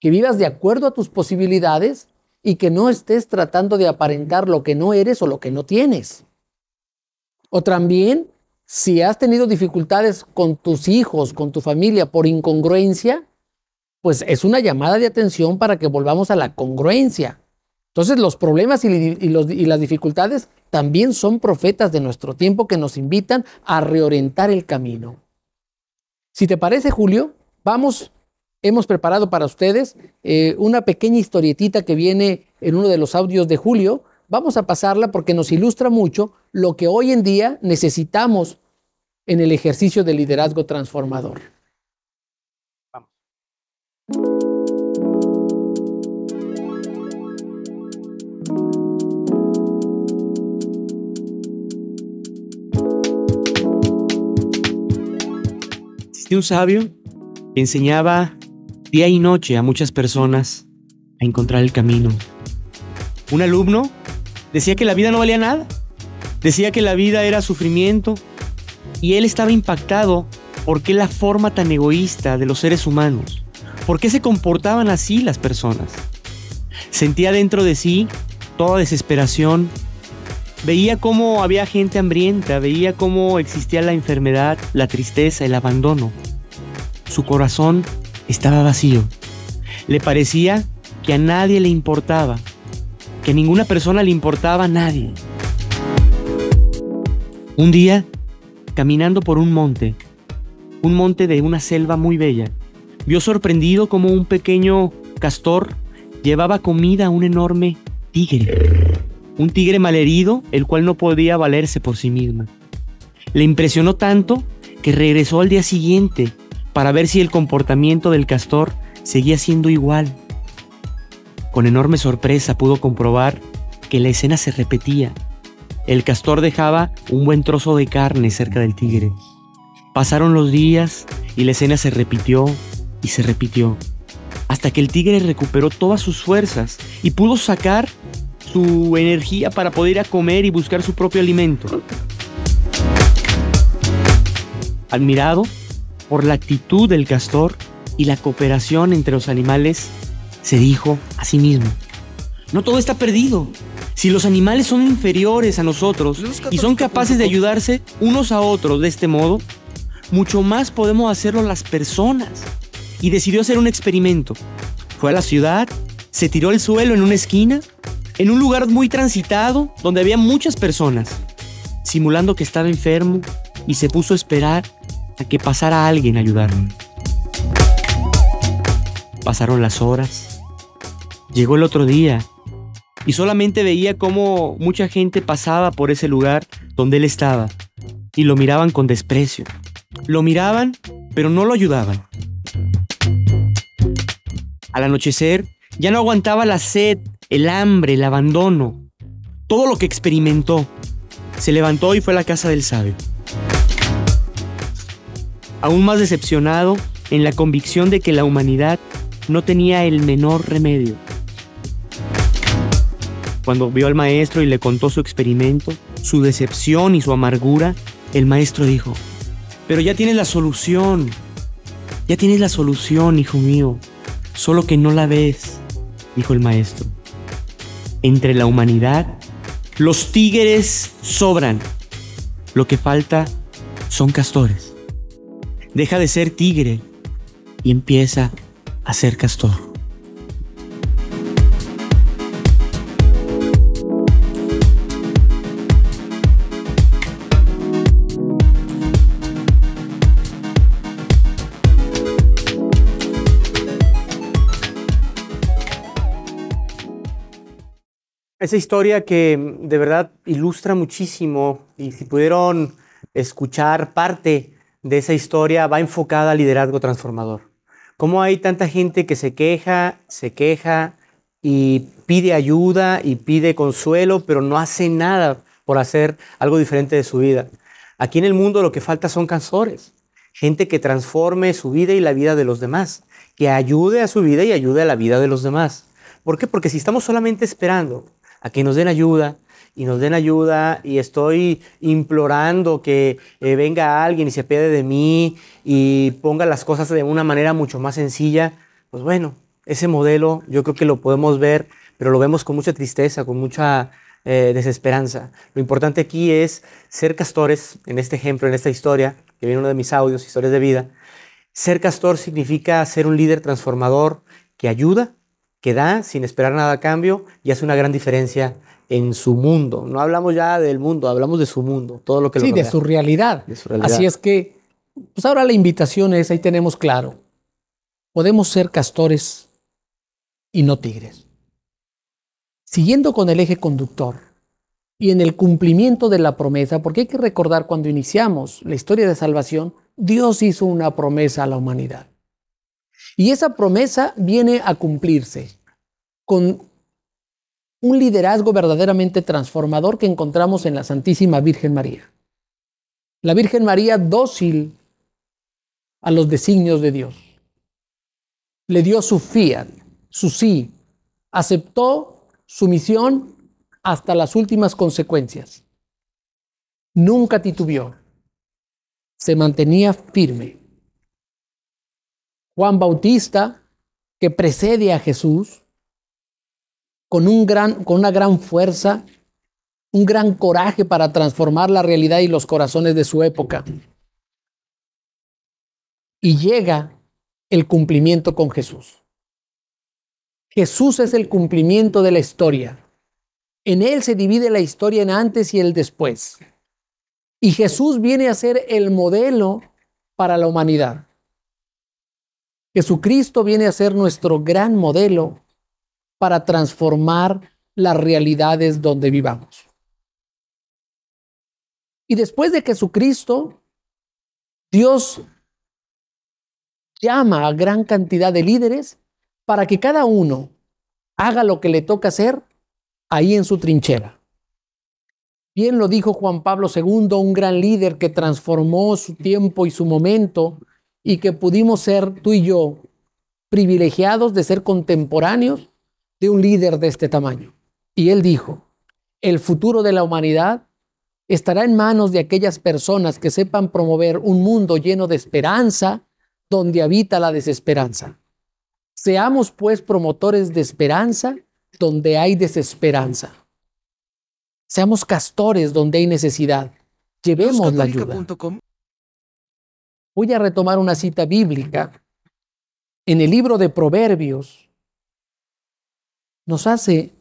que vivas de acuerdo a tus posibilidades y que no estés tratando de aparentar lo que no eres o lo que no tienes. O también, si has tenido dificultades con tus hijos, con tu familia por incongruencia, pues es una llamada de atención para que volvamos a la congruencia, entonces los problemas y, las dificultades también son profetas de nuestro tiempo que nos invitan a reorientar el camino. Si te parece, Julio, vamos, hemos preparado para ustedes eh, una pequeña historietita que viene en uno de los audios de Julio. Vamos a pasarla porque nos ilustra mucho lo que hoy en día necesitamos en el ejercicio del liderazgo transformador. un sabio que enseñaba día y noche a muchas personas a encontrar el camino. Un alumno decía que la vida no valía nada, decía que la vida era sufrimiento y él estaba impactado por qué la forma tan egoísta de los seres humanos, por qué se comportaban así las personas. Sentía dentro de sí toda desesperación Veía cómo había gente hambrienta, veía cómo existía la enfermedad, la tristeza, el abandono. Su corazón estaba vacío. Le parecía que a nadie le importaba, que a ninguna persona le importaba a nadie. Un día, caminando por un monte, un monte de una selva muy bella, vio sorprendido cómo un pequeño castor llevaba comida a un enorme tigre un tigre malherido, el cual no podía valerse por sí misma. Le impresionó tanto que regresó al día siguiente para ver si el comportamiento del castor seguía siendo igual. Con enorme sorpresa pudo comprobar que la escena se repetía. El castor dejaba un buen trozo de carne cerca del tigre. Pasaron los días y la escena se repitió y se repitió, hasta que el tigre recuperó todas sus fuerzas y pudo sacar su energía para poder ir a comer y buscar su propio alimento. Admirado por la actitud del castor y la cooperación entre los animales, se dijo a sí mismo, no todo está perdido. Si los animales son inferiores a nosotros y son capaces de ayudarse unos a otros de este modo, mucho más podemos hacerlo las personas. Y decidió hacer un experimento. Fue a la ciudad, se tiró al suelo en una esquina en un lugar muy transitado donde había muchas personas, simulando que estaba enfermo y se puso a esperar a que pasara alguien a ayudarlo. Pasaron las horas, llegó el otro día y solamente veía cómo mucha gente pasaba por ese lugar donde él estaba y lo miraban con desprecio. Lo miraban, pero no lo ayudaban. Al anochecer, ya no aguantaba la sed el hambre, el abandono, todo lo que experimentó. Se levantó y fue a la casa del sabio. Aún más decepcionado en la convicción de que la humanidad no tenía el menor remedio. Cuando vio al maestro y le contó su experimento, su decepción y su amargura, el maestro dijo, pero ya tienes la solución, ya tienes la solución, hijo mío, solo que no la ves, dijo el maestro entre la humanidad, los tigres sobran. Lo que falta son castores. Deja de ser tigre y empieza a ser castor. Esa historia que mm, de verdad ilustra muchísimo y si pudieron escuchar parte de esa historia va enfocada al liderazgo transformador. ¿Cómo hay tanta gente que se queja, se queja y pide ayuda y pide consuelo, pero no hace nada por hacer algo diferente de su vida? Aquí en el mundo lo que falta son cansores gente que transforme su vida y la vida de los demás, que ayude a su vida y ayude a la vida de los demás. ¿Por qué? Porque si estamos solamente esperando a que nos den ayuda y nos den ayuda y estoy implorando que eh, venga alguien y se pede de mí y ponga las cosas de una manera mucho más sencilla, pues bueno, ese modelo yo creo que lo podemos ver, pero lo vemos con mucha tristeza, con mucha eh, desesperanza. Lo importante aquí es ser castores, en este ejemplo, en esta historia, que viene uno de mis audios, historias de vida. Ser castor significa ser un líder transformador que ayuda que da sin esperar nada a cambio y hace una gran diferencia en su mundo. No hablamos ya del mundo, hablamos de su mundo, todo lo que sí, lo de su, realidad. de su realidad. Así es que, pues ahora la invitación es, ahí tenemos claro, podemos ser castores y no tigres. Siguiendo con el eje conductor y en el cumplimiento de la promesa, porque hay que recordar cuando iniciamos la historia de salvación, Dios hizo una promesa a la humanidad. Y esa promesa viene a cumplirse con un liderazgo verdaderamente transformador que encontramos en la Santísima Virgen María. La Virgen María dócil a los designios de Dios. Le dio su fiat, su sí, aceptó su misión hasta las últimas consecuencias. Nunca titubeó, se mantenía firme Juan Bautista, que precede a Jesús, con, una gran fuerza, un gran coraje para transformar la realidad y los corazones de su época. Y llega el cumplimiento con Jesús. Jesús es el cumplimiento de la historia. En él se divide la historia en antes y el después. Y Jesús viene a ser el modelo para la humanidad. Jesucristo viene a ser nuestro gran modelo para transformar las realidades donde vivamos. Y después de Jesucristo, Dios llama a gran cantidad de líderes para que cada uno haga lo que le toca hacer ahí en su trinchera. Bien lo dijo Juan Pablo II, un gran líder que transformó su tiempo y su momento y que pudimos ser tú y yo privilegiados de ser contemporáneos de un líder de este tamaño. Y él dijo, el futuro de la humanidad estará en manos de aquellas personas que sepan promover un mundo lleno de esperanza donde habita la desesperanza. Seamos pues promotores de esperanza donde hay desesperanza. Seamos castores donde hay necesidad. Llevemos la ayuda. Voy a retomar una cita bíblica en el libro de Proverbios. Nos hace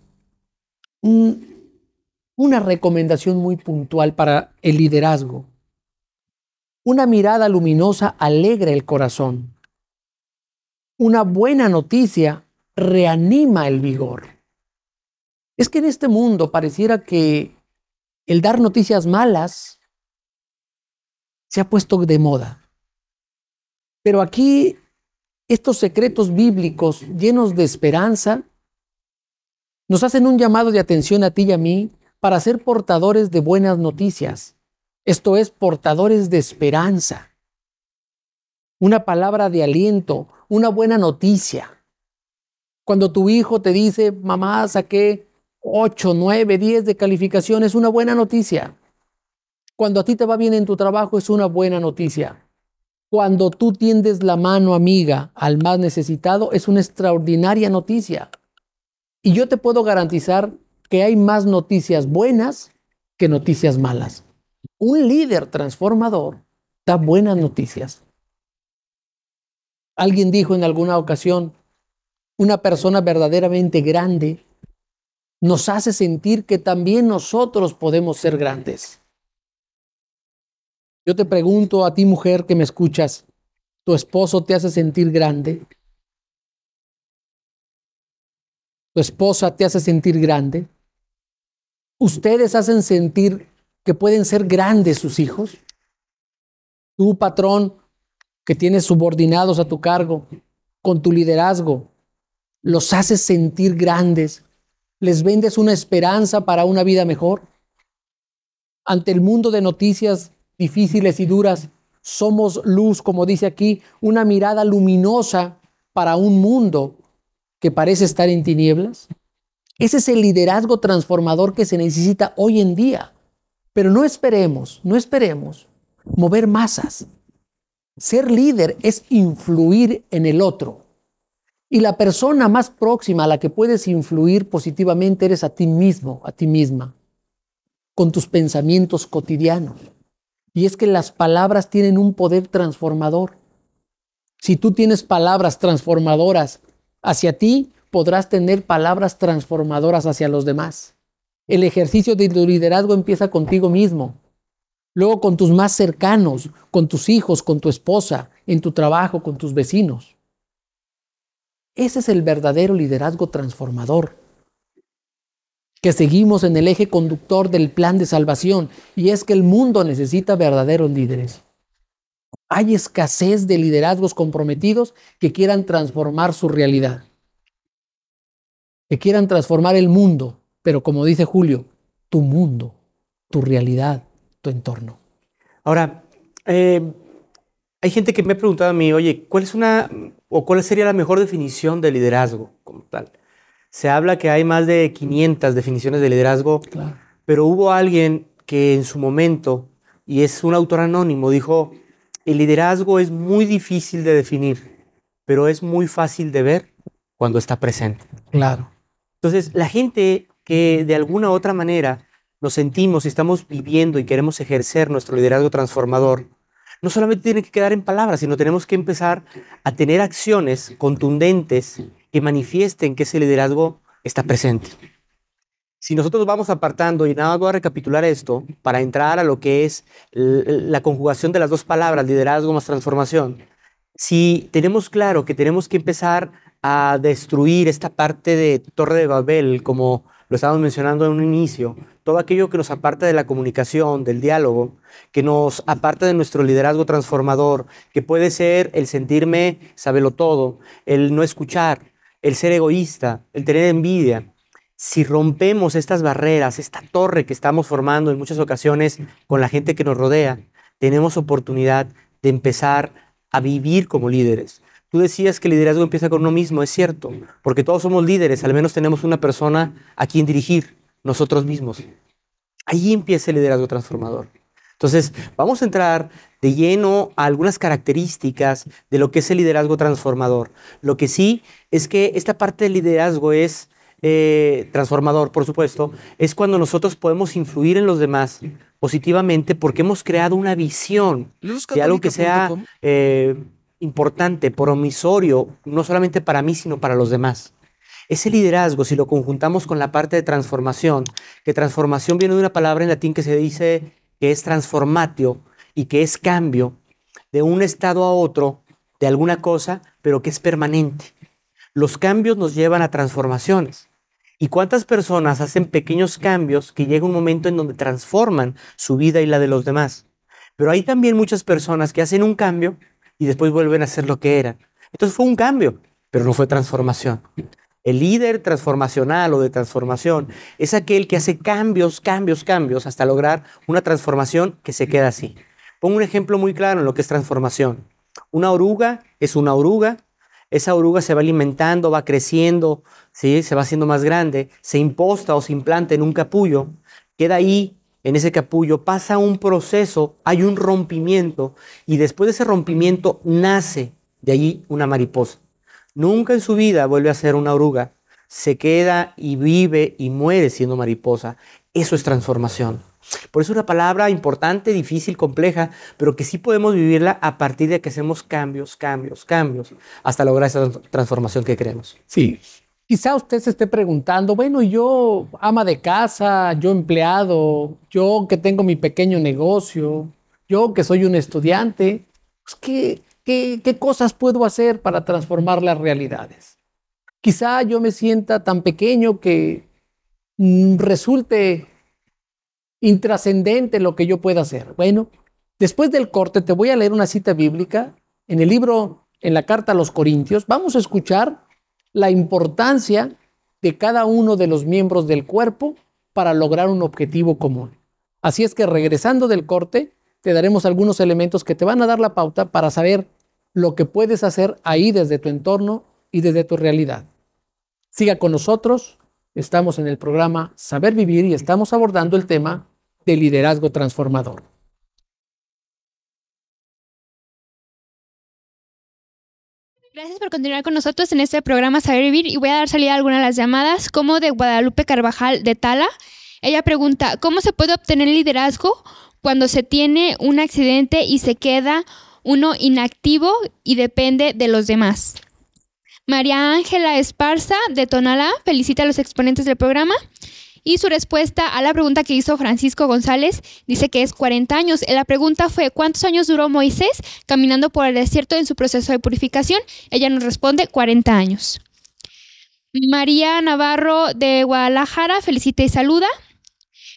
una recomendación muy puntual para el liderazgo. Una mirada luminosa alegra el corazón. Una buena noticia reanima el vigor. Es que en este mundo pareciera que el dar noticias malas se ha puesto de moda. Pero aquí estos secretos bíblicos llenos de esperanza nos hacen un llamado de atención a ti y a mí para ser portadores de buenas noticias. Esto es, portadores de esperanza. Una palabra de aliento, una buena noticia. Cuando tu hijo te dice, mamá, saqué 8, 9, 10 de calificación, es una buena noticia. Cuando a ti te va bien en tu trabajo, es una buena noticia. Cuando tú tiendes la mano amiga al más necesitado, es una extraordinaria noticia. Y yo te puedo garantizar que hay más noticias buenas que noticias malas. Un líder transformador da buenas noticias. Alguien dijo en alguna ocasión, una persona verdaderamente grande nos hace sentir que también nosotros podemos ser grandes. Yo te pregunto a ti mujer que me escuchas, ¿tu esposo te hace sentir grande? ¿Tu esposa te hace sentir grande? ¿Ustedes hacen sentir que pueden ser grandes sus hijos? ¿Tu patrón, que tienes subordinados a tu cargo, con tu liderazgo, los haces sentir grandes, les vendes una esperanza para una vida mejor. Ante el mundo de noticias difíciles y duras, somos luz, como dice aquí, una mirada luminosa para un mundo que parece estar en tinieblas. Ese es el liderazgo transformador que se necesita hoy en día. Pero no esperemos, no esperemos mover masas. Ser líder es influir en el otro. Y la persona más próxima a la que puedes influir positivamente eres a ti mismo, a ti misma, con tus pensamientos cotidianos. Y es que las palabras tienen un poder transformador. Si tú tienes palabras transformadoras hacia ti, podrás tener palabras transformadoras hacia los demás. El ejercicio de liderazgo empieza contigo mismo, luego con tus más cercanos, con tus hijos, con tu esposa, en tu trabajo, con tus vecinos. Ese es el verdadero liderazgo transformador que seguimos en el eje conductor del plan de salvación, y es que el mundo necesita verdaderos líderes. Hay escasez de liderazgos comprometidos que quieran transformar su realidad, que quieran transformar el mundo, pero como dice Julio, tu mundo, tu realidad, tu entorno. Ahora, eh, hay gente que me ha preguntado a mí, oye, ¿cuál es una o cuál sería la mejor definición de liderazgo como tal? se habla que hay más de 500 definiciones de liderazgo, pero hubo alguien que en su momento, y es un autor anónimo, dijo, el liderazgo es muy difícil de definir, pero es muy fácil de ver cuando está presente. Claro. Entonces, la gente que de alguna u otra manera nos sentimos y estamos viviendo y queremos ejercer nuestro liderazgo transformador, no solamente tiene que quedar en palabras, sino tenemos que empezar a tener acciones contundentes que manifiesten que ese liderazgo está presente. Si nosotros vamos apartando, y nada más voy a recapitular esto, para entrar a lo que es la conjugación de las dos palabras, liderazgo más transformación, si tenemos claro que tenemos que empezar a destruir esta parte de Torre de Babel, como lo estábamos mencionando en un inicio, todo aquello que nos aparta de la comunicación, del diálogo, que nos aparta de nuestro liderazgo transformador, que puede ser el sentirme sabelo todo, el no escuchar, el ser egoísta, el tener envidia. Si rompemos estas barreras, esta torre que estamos formando en muchas ocasiones con la gente que nos rodea, tenemos oportunidad de empezar a vivir como líderes. Tú decías que el liderazgo empieza con uno mismo, es cierto, porque todos somos líderes, al menos tenemos una persona a quien dirigir, nosotros mismos. Ahí empieza el liderazgo transformador. Entonces, vamos a entrar de lleno a algunas características de lo que es el liderazgo transformador. Lo que sí es que esta parte del liderazgo es eh, transformador, por supuesto, es cuando nosotros podemos influir en los demás positivamente porque hemos creado una visión de algo que sea eh, importante, promisorio, no solamente para mí, sino para los demás. Ese liderazgo, si lo conjuntamos con la parte de transformación, que transformación viene de una palabra en latín que se dice que es transformatio, y que es cambio de un estado a otro de alguna cosa, pero que es permanente. Los cambios nos llevan a transformaciones. ¿Y cuántas personas hacen pequeños cambios que llega un momento en donde transforman su vida y la de los demás? Pero hay también muchas personas que hacen un cambio y después vuelven a ser lo que eran. Entonces fue un cambio, pero no fue transformación. El líder transformacional o de transformación es aquel que hace cambios, cambios, cambios hasta lograr una transformación que se queda así. Pongo un ejemplo muy claro en lo que es transformación. Una oruga es una oruga, esa oruga se va alimentando, va creciendo, ¿sí? se va haciendo más grande, se imposta o se implanta en un capullo, queda ahí en ese capullo, pasa un proceso, hay un rompimiento y después de ese rompimiento nace de allí una mariposa. Nunca en su vida vuelve a ser una oruga, se queda y vive y muere siendo mariposa. Eso es transformación. Por eso es una palabra importante, difícil, compleja, pero que sí podemos vivirla a partir de que hacemos cambios, cambios, cambios, hasta lograr esa transformación que queremos. Sí. Quizá usted se esté preguntando, bueno, yo ama de casa, yo empleado, yo que tengo mi pequeño negocio, yo que soy un estudiante, pues, qué cosas puedo hacer para transformar las realidades? Quizá yo me sienta tan pequeño que mm, resulte intrascendente lo que yo pueda hacer. Bueno, después del corte te voy a leer una cita bíblica en el libro, en la carta a los Corintios. Vamos a escuchar la importancia de cada uno de los miembros del cuerpo para lograr un objetivo común. Así es que regresando del corte, te daremos algunos elementos que te van a dar la pauta para saber lo que puedes hacer ahí desde tu entorno y desde tu realidad. Siga con nosotros, estamos en el programa Saber Vivir y estamos abordando el tema de liderazgo transformador. Gracias por continuar con nosotros en este programa Saber Vivir y voy a dar salida a algunas de las llamadas, como de Guadalupe Carvajal de Tala. Ella pregunta, ¿cómo se puede obtener liderazgo cuando se tiene un accidente y se queda uno inactivo y depende de los demás? María Ángela Esparza de Tonalá felicita a los exponentes del programa y su respuesta a la pregunta que hizo Francisco González dice que es 40 años. La pregunta fue, ¿cuántos años duró Moisés caminando por el desierto en su proceso de purificación? Ella nos responde, 40 años. María Navarro de Guadalajara felicita y saluda.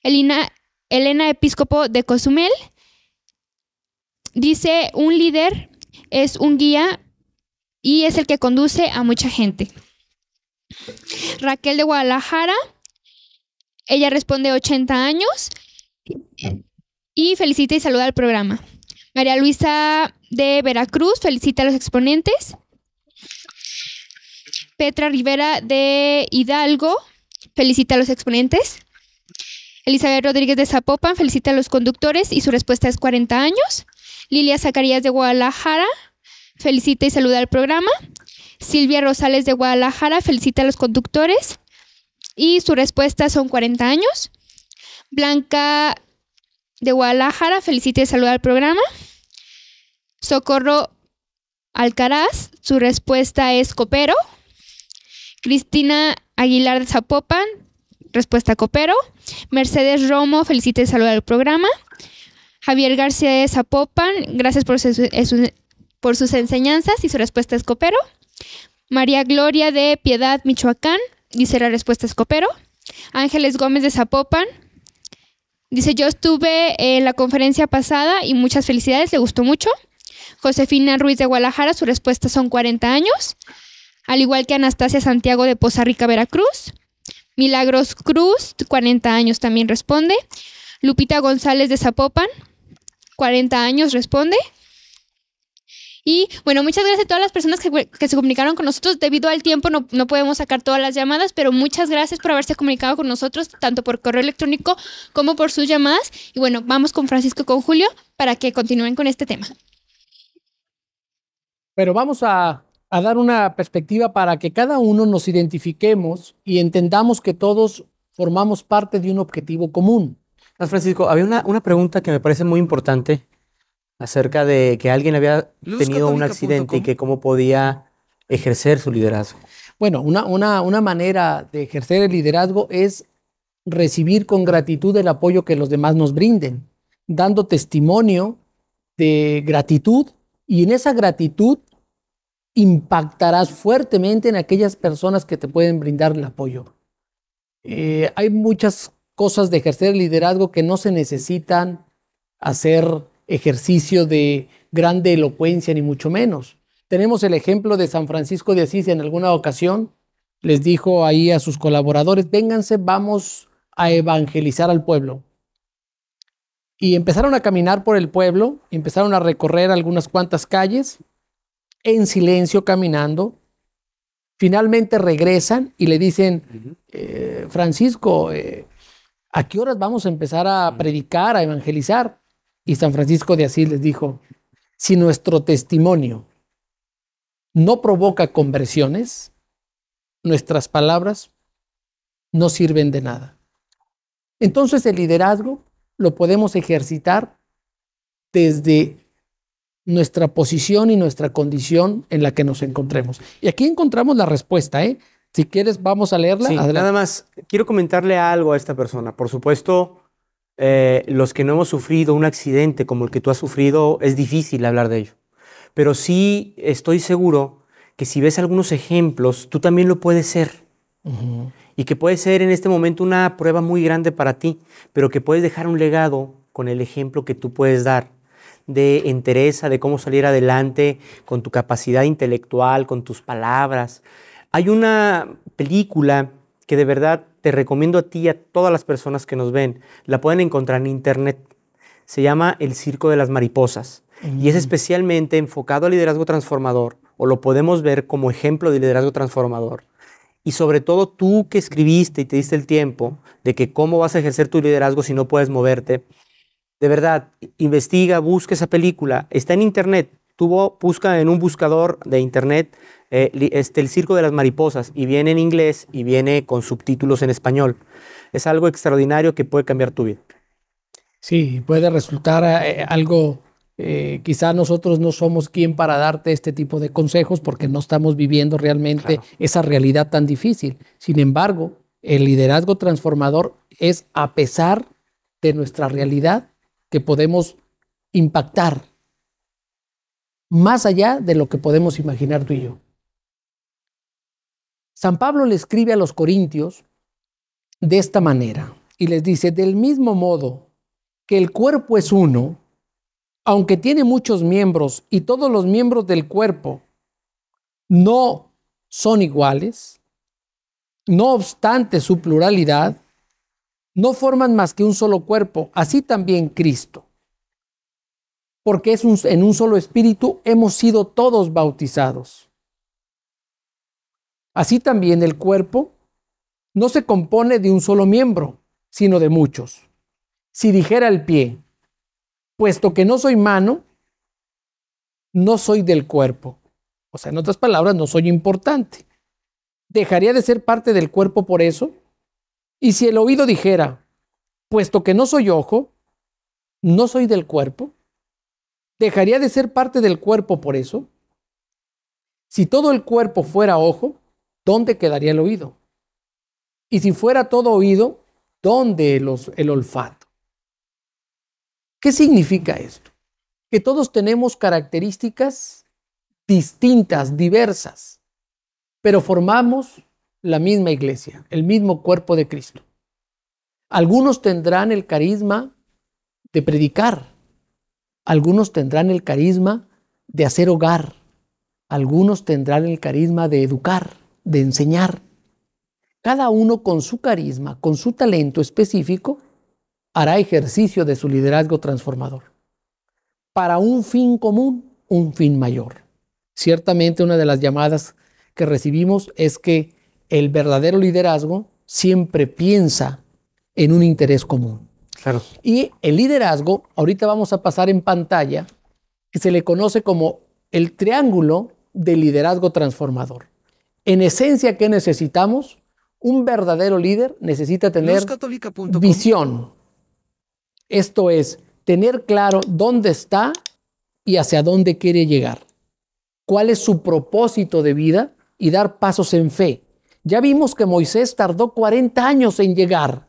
Elena, Elena Episcopo de Cozumel dice, un líder es un guía y es el que conduce a mucha gente. Raquel de Guadalajara ella responde 80 años y felicita y saluda al programa. María Luisa de Veracruz felicita a los exponentes. Petra Rivera de Hidalgo felicita a los exponentes. Elizabeth Rodríguez de Zapopan felicita a los conductores y su respuesta es 40 años. Lilia Zacarías de Guadalajara felicita y saluda al programa. Silvia Rosales de Guadalajara felicita a los conductores. Y su respuesta son 40 años. Blanca de Guadalajara felicite y saluda al programa. Socorro Alcaraz, su respuesta es copero. Cristina Aguilar de Zapopan, respuesta copero. Mercedes Romo felicite y saluda al programa. Javier García de Zapopan, gracias por, por sus enseñanzas y su respuesta es copero. María Gloria de Piedad, Michoacán, Dice la respuesta Escopero. Ángeles Gómez de Zapopan. Dice, yo estuve en la conferencia pasada y muchas felicidades, le gustó mucho. Josefina Ruiz de Guadalajara, su respuesta son 40 años. Al igual que Anastasia Santiago de Poza Rica, Veracruz. Milagros Cruz, 40 años también responde. Lupita González de Zapopan, 40 años responde. Y bueno, muchas gracias a todas las personas que, se comunicaron con nosotros. Debido al tiempo no, podemos sacar todas las llamadas, pero muchas gracias por haberse comunicado con nosotros, tanto por correo electrónico como por sus llamadas. Y bueno, vamos con Francisco y con Julio para que continúen con este tema. Pero vamos a, dar una perspectiva para que cada uno nos identifiquemos y entendamos que todos formamos parte de un objetivo común. Francisco, había una, una, pregunta que me parece muy importante acerca de que alguien había tenido un accidente y que cómo podía ejercer su liderazgo. Bueno, una, manera de ejercer el liderazgo es recibir con gratitud el apoyo que los demás nos brinden, dando testimonio de gratitud y en esa gratitud impactarás fuertemente en aquellas personas que te pueden brindar el apoyo. Eh, hay muchas cosas de ejercer el liderazgo que no se necesitan hacer ejercicio de grande elocuencia, ni mucho menos. Tenemos el ejemplo de San Francisco de Asís en alguna ocasión. Les dijo ahí a sus colaboradores, vénganse, vamos a evangelizar al pueblo. Y empezaron a caminar por el pueblo, empezaron a recorrer algunas cuantas calles, en silencio caminando. Finalmente regresan y le dicen, eh, Francisco, eh, ¿a qué horas vamos a empezar a predicar, a evangelizar? Y San Francisco de Asís les dijo, si nuestro testimonio no provoca conversiones, nuestras palabras no sirven de nada. Entonces el liderazgo lo podemos ejercitar desde nuestra posición y nuestra condición en la que nos encontremos. Y aquí encontramos la respuesta, ¿eh? Si quieres, vamos a leerla. Sí, nada más, quiero comentarle algo a esta persona. Por supuesto, eh, los que no hemos sufrido un accidente como el que tú has sufrido, es difícil hablar de ello. Pero sí estoy seguro que si ves algunos ejemplos, tú también lo puedes ser. Y que puede ser en este momento una prueba muy grande para ti, pero que puedes dejar un legado con el ejemplo que tú puedes dar de entereza, de cómo salir adelante con tu capacidad intelectual, con tus palabras. Hay una película que de verdad te recomiendo a ti y a todas las personas que nos ven. La pueden encontrar en internet. Se llama El Circo de las Mariposas y es mm. especialmente enfocado al liderazgo transformador o lo podemos ver como ejemplo de liderazgo transformador. Y sobre todo tú que escribiste y te diste el tiempo de que cómo vas a ejercer tu liderazgo si no puedes moverte, de verdad, investiga, busca esa película. Está en internet, tuvo, busca en un buscador de internet eh, este, el Circo de las Mariposas y viene en inglés y viene con subtítulos en español. Es algo extraordinario que puede cambiar tu vida. Sí, puede resultar eh, algo, eh, quizá nosotros no somos quien para darte este tipo de consejos porque no estamos viviendo realmente esa realidad tan difícil. Sin embargo, el liderazgo transformador es a pesar de nuestra realidad que podemos impactar más allá de lo que podemos imaginar tú y yo. San Pablo le escribe a los corintios de esta manera y les dice, del mismo modo que el cuerpo es uno, aunque tiene muchos miembros y todos los miembros del cuerpo no son iguales, no obstante su pluralidad, no forman más que un solo cuerpo, así también Cristo porque es en un solo espíritu hemos sido todos bautizados. Así también el cuerpo no se compone de un solo miembro, sino de muchos. Si dijera el pie, puesto que no soy mano, no soy del cuerpo. O sea, en otras palabras, no soy importante. ¿Dejaría de ser parte del cuerpo por eso? Y si el oído dijera, puesto que no soy ojo, no soy del cuerpo. ¿Dejaría de ser parte del cuerpo por eso? Si todo el cuerpo fuera ojo, ¿dónde quedaría el oído? Y si fuera todo oído, ¿dónde el, el olfato? ¿Qué significa esto? Que todos tenemos características distintas, diversas, pero formamos la misma iglesia, el mismo cuerpo de Cristo. Algunos tendrán el carisma de predicar, algunos tendrán el carisma de hacer hogar, algunos tendrán el carisma de educar, de enseñar. Cada uno con su carisma, con su talento específico, hará ejercicio de su liderazgo transformador. Para un fin común, un fin mayor. Ciertamente una de las llamadas que recibimos es que el verdadero liderazgo siempre piensa en un interés común. Y el liderazgo, ahorita vamos a pasar en pantalla, que se le conoce como el triángulo de liderazgo transformador. En esencia, ¿qué necesitamos? Un verdadero líder necesita tener visión. Esto es, tener claro dónde está y hacia dónde quiere llegar. Cuál es su propósito de vida y dar pasos en fe. Ya vimos que Moisés tardó 40 años en llegar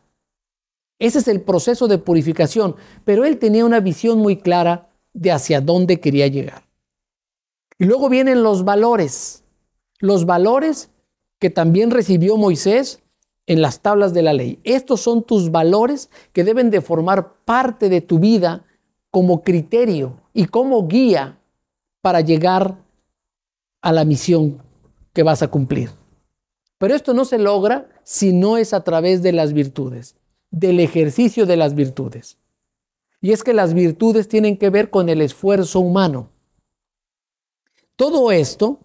ese es el proceso de purificación, pero él tenía una visión muy clara de hacia dónde quería llegar. Y luego vienen los valores, los valores que también recibió Moisés en las tablas de la ley. Estos son tus valores que deben de formar parte de tu vida como criterio y como guía para llegar a la misión que vas a cumplir. Pero esto no se logra si no es a través de las virtudes del ejercicio de las virtudes. Y es que las virtudes tienen que ver con el esfuerzo humano. Todo esto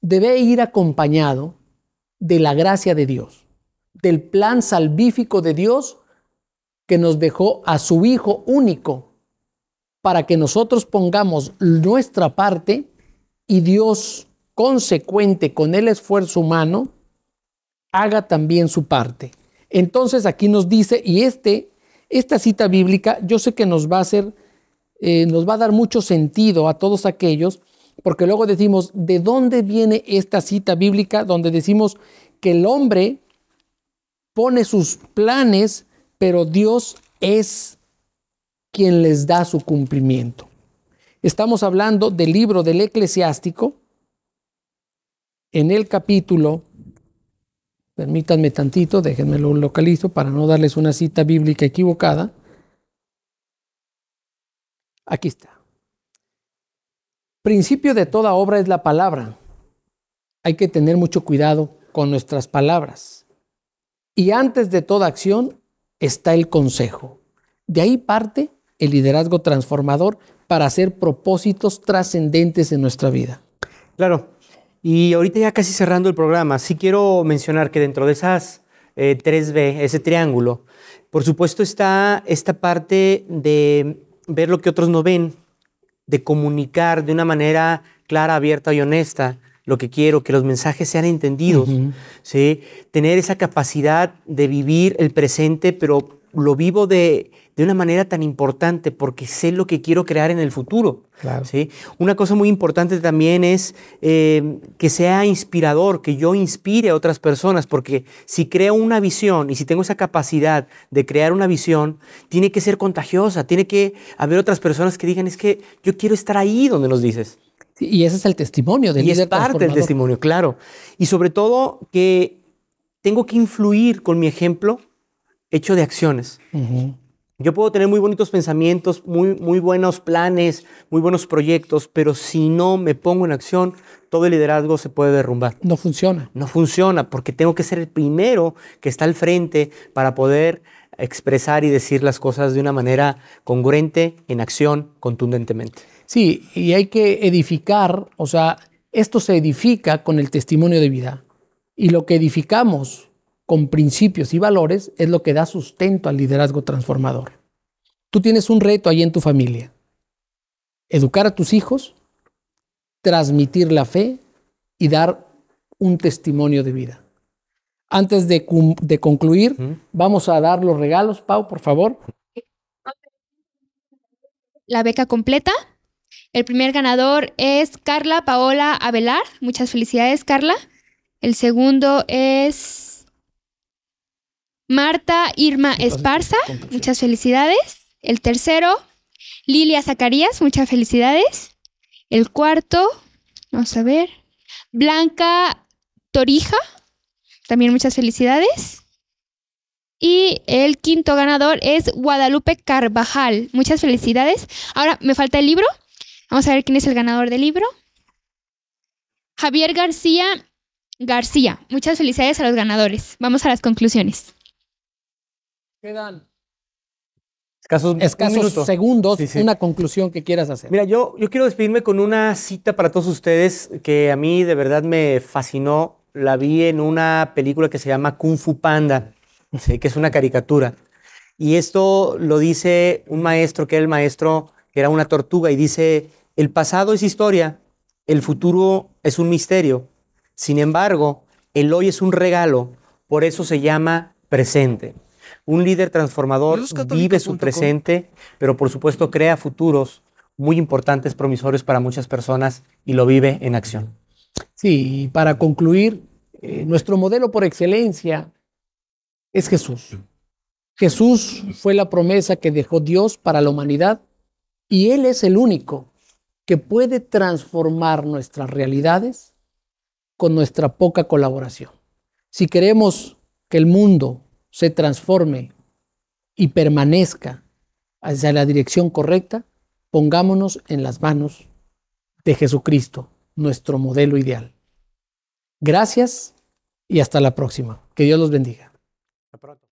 debe ir acompañado de la gracia de Dios, del plan salvífico de Dios que nos dejó a su Hijo único, para que nosotros pongamos nuestra parte y Dios, consecuente con el esfuerzo humano, haga también su parte. Entonces aquí nos dice, y este, esta cita bíblica, yo sé que nos va a hacer, eh, nos va a dar mucho sentido a todos aquellos, porque luego decimos, ¿de dónde viene esta cita bíblica donde decimos que el hombre pone sus planes, pero Dios es quien les da su cumplimiento? Estamos hablando del libro del eclesiástico, en el capítulo Permítanme tantito, déjenme lo localizo para no darles una cita bíblica equivocada. Aquí está. Principio de toda obra es la palabra. Hay que tener mucho cuidado con nuestras palabras. Y antes de toda acción está el consejo. De ahí parte el liderazgo transformador para hacer propósitos trascendentes en nuestra vida. Claro, y ahorita ya casi cerrando el programa, sí quiero mencionar que dentro de esas 3B, eh, ese triángulo, por supuesto está esta parte de ver lo que otros no ven, de comunicar de una manera clara, abierta y honesta lo que quiero, que los mensajes sean entendidos, tener esa capacidad de vivir el presente, pero lo vivo de, una manera tan importante porque sé lo que quiero crear en el futuro. ¿sí? Una cosa muy importante también es eh, que sea inspirador, que yo inspire a otras personas, porque si creo una visión y si tengo esa capacidad de crear una visión, tiene que ser contagiosa, tiene que haber otras personas que digan, es que yo quiero estar ahí donde nos dices. y ese es el testimonio de y es parte del testimonio, claro. Y sobre todo que tengo que influir con mi ejemplo hecho de acciones. Yo puedo tener muy bonitos pensamientos, muy, muy buenos planes, muy buenos proyectos, pero si no me pongo en acción, todo el liderazgo se puede derrumbar. No funciona. No funciona, porque tengo que ser el primero que está al frente para poder expresar y decir las cosas de una manera congruente, en acción, contundentemente. Sí, y hay que edificar, o sea, esto se edifica con el testimonio de vida. Y lo que edificamos con principios y valores es lo que da sustento al liderazgo transformador. Tú tienes un reto ahí en tu familia. Educar a tus hijos, transmitir la fe y dar un testimonio de vida. Antes de, concluir, vamos a dar los regalos. Pau, por favor. La beca completa. El primer ganador es Carla Paola Avelar. Muchas felicidades, Carla. El segundo es Marta Irma Esparza, muchas felicidades. El tercero, Lilia Zacarías, muchas felicidades. El cuarto, vamos a ver, Blanca Torija, también muchas felicidades. Y el quinto ganador es Guadalupe Carvajal, muchas felicidades. Ahora me falta el libro. Vamos a ver quién es el ganador del libro. Javier García García, muchas felicidades a los ganadores. Vamos a las conclusiones. Quedan escasos, escasos segundos, una conclusión que quieras hacer. Mira, yo, quiero despedirme con una cita para todos ustedes que a mí de verdad me fascinó. La vi en una película que se llama Kung Fu Panda, que es una caricatura. Y esto lo dice un maestro que era el maestro, que era una tortuga, y dice, el pasado es historia, el futuro es un misterio. Sin embargo, el hoy es un regalo, por eso se llama presente. Un líder transformador vive su presente, pero por supuesto crea futuros muy importantes, promisorios para muchas personas y lo vive en acción. Sí, y para concluir, eh, nuestro modelo por excelencia es Jesús. Jesús fue la promesa que dejó Dios para la humanidad y Él es el único que puede transformar nuestras realidades con nuestra poca colaboración. Si queremos que el mundo se transforme y permanezca hacia la dirección correcta, pongámonos en las manos de Jesucristo, nuestro modelo ideal. Gracias y hasta la próxima. Que Dios los bendiga.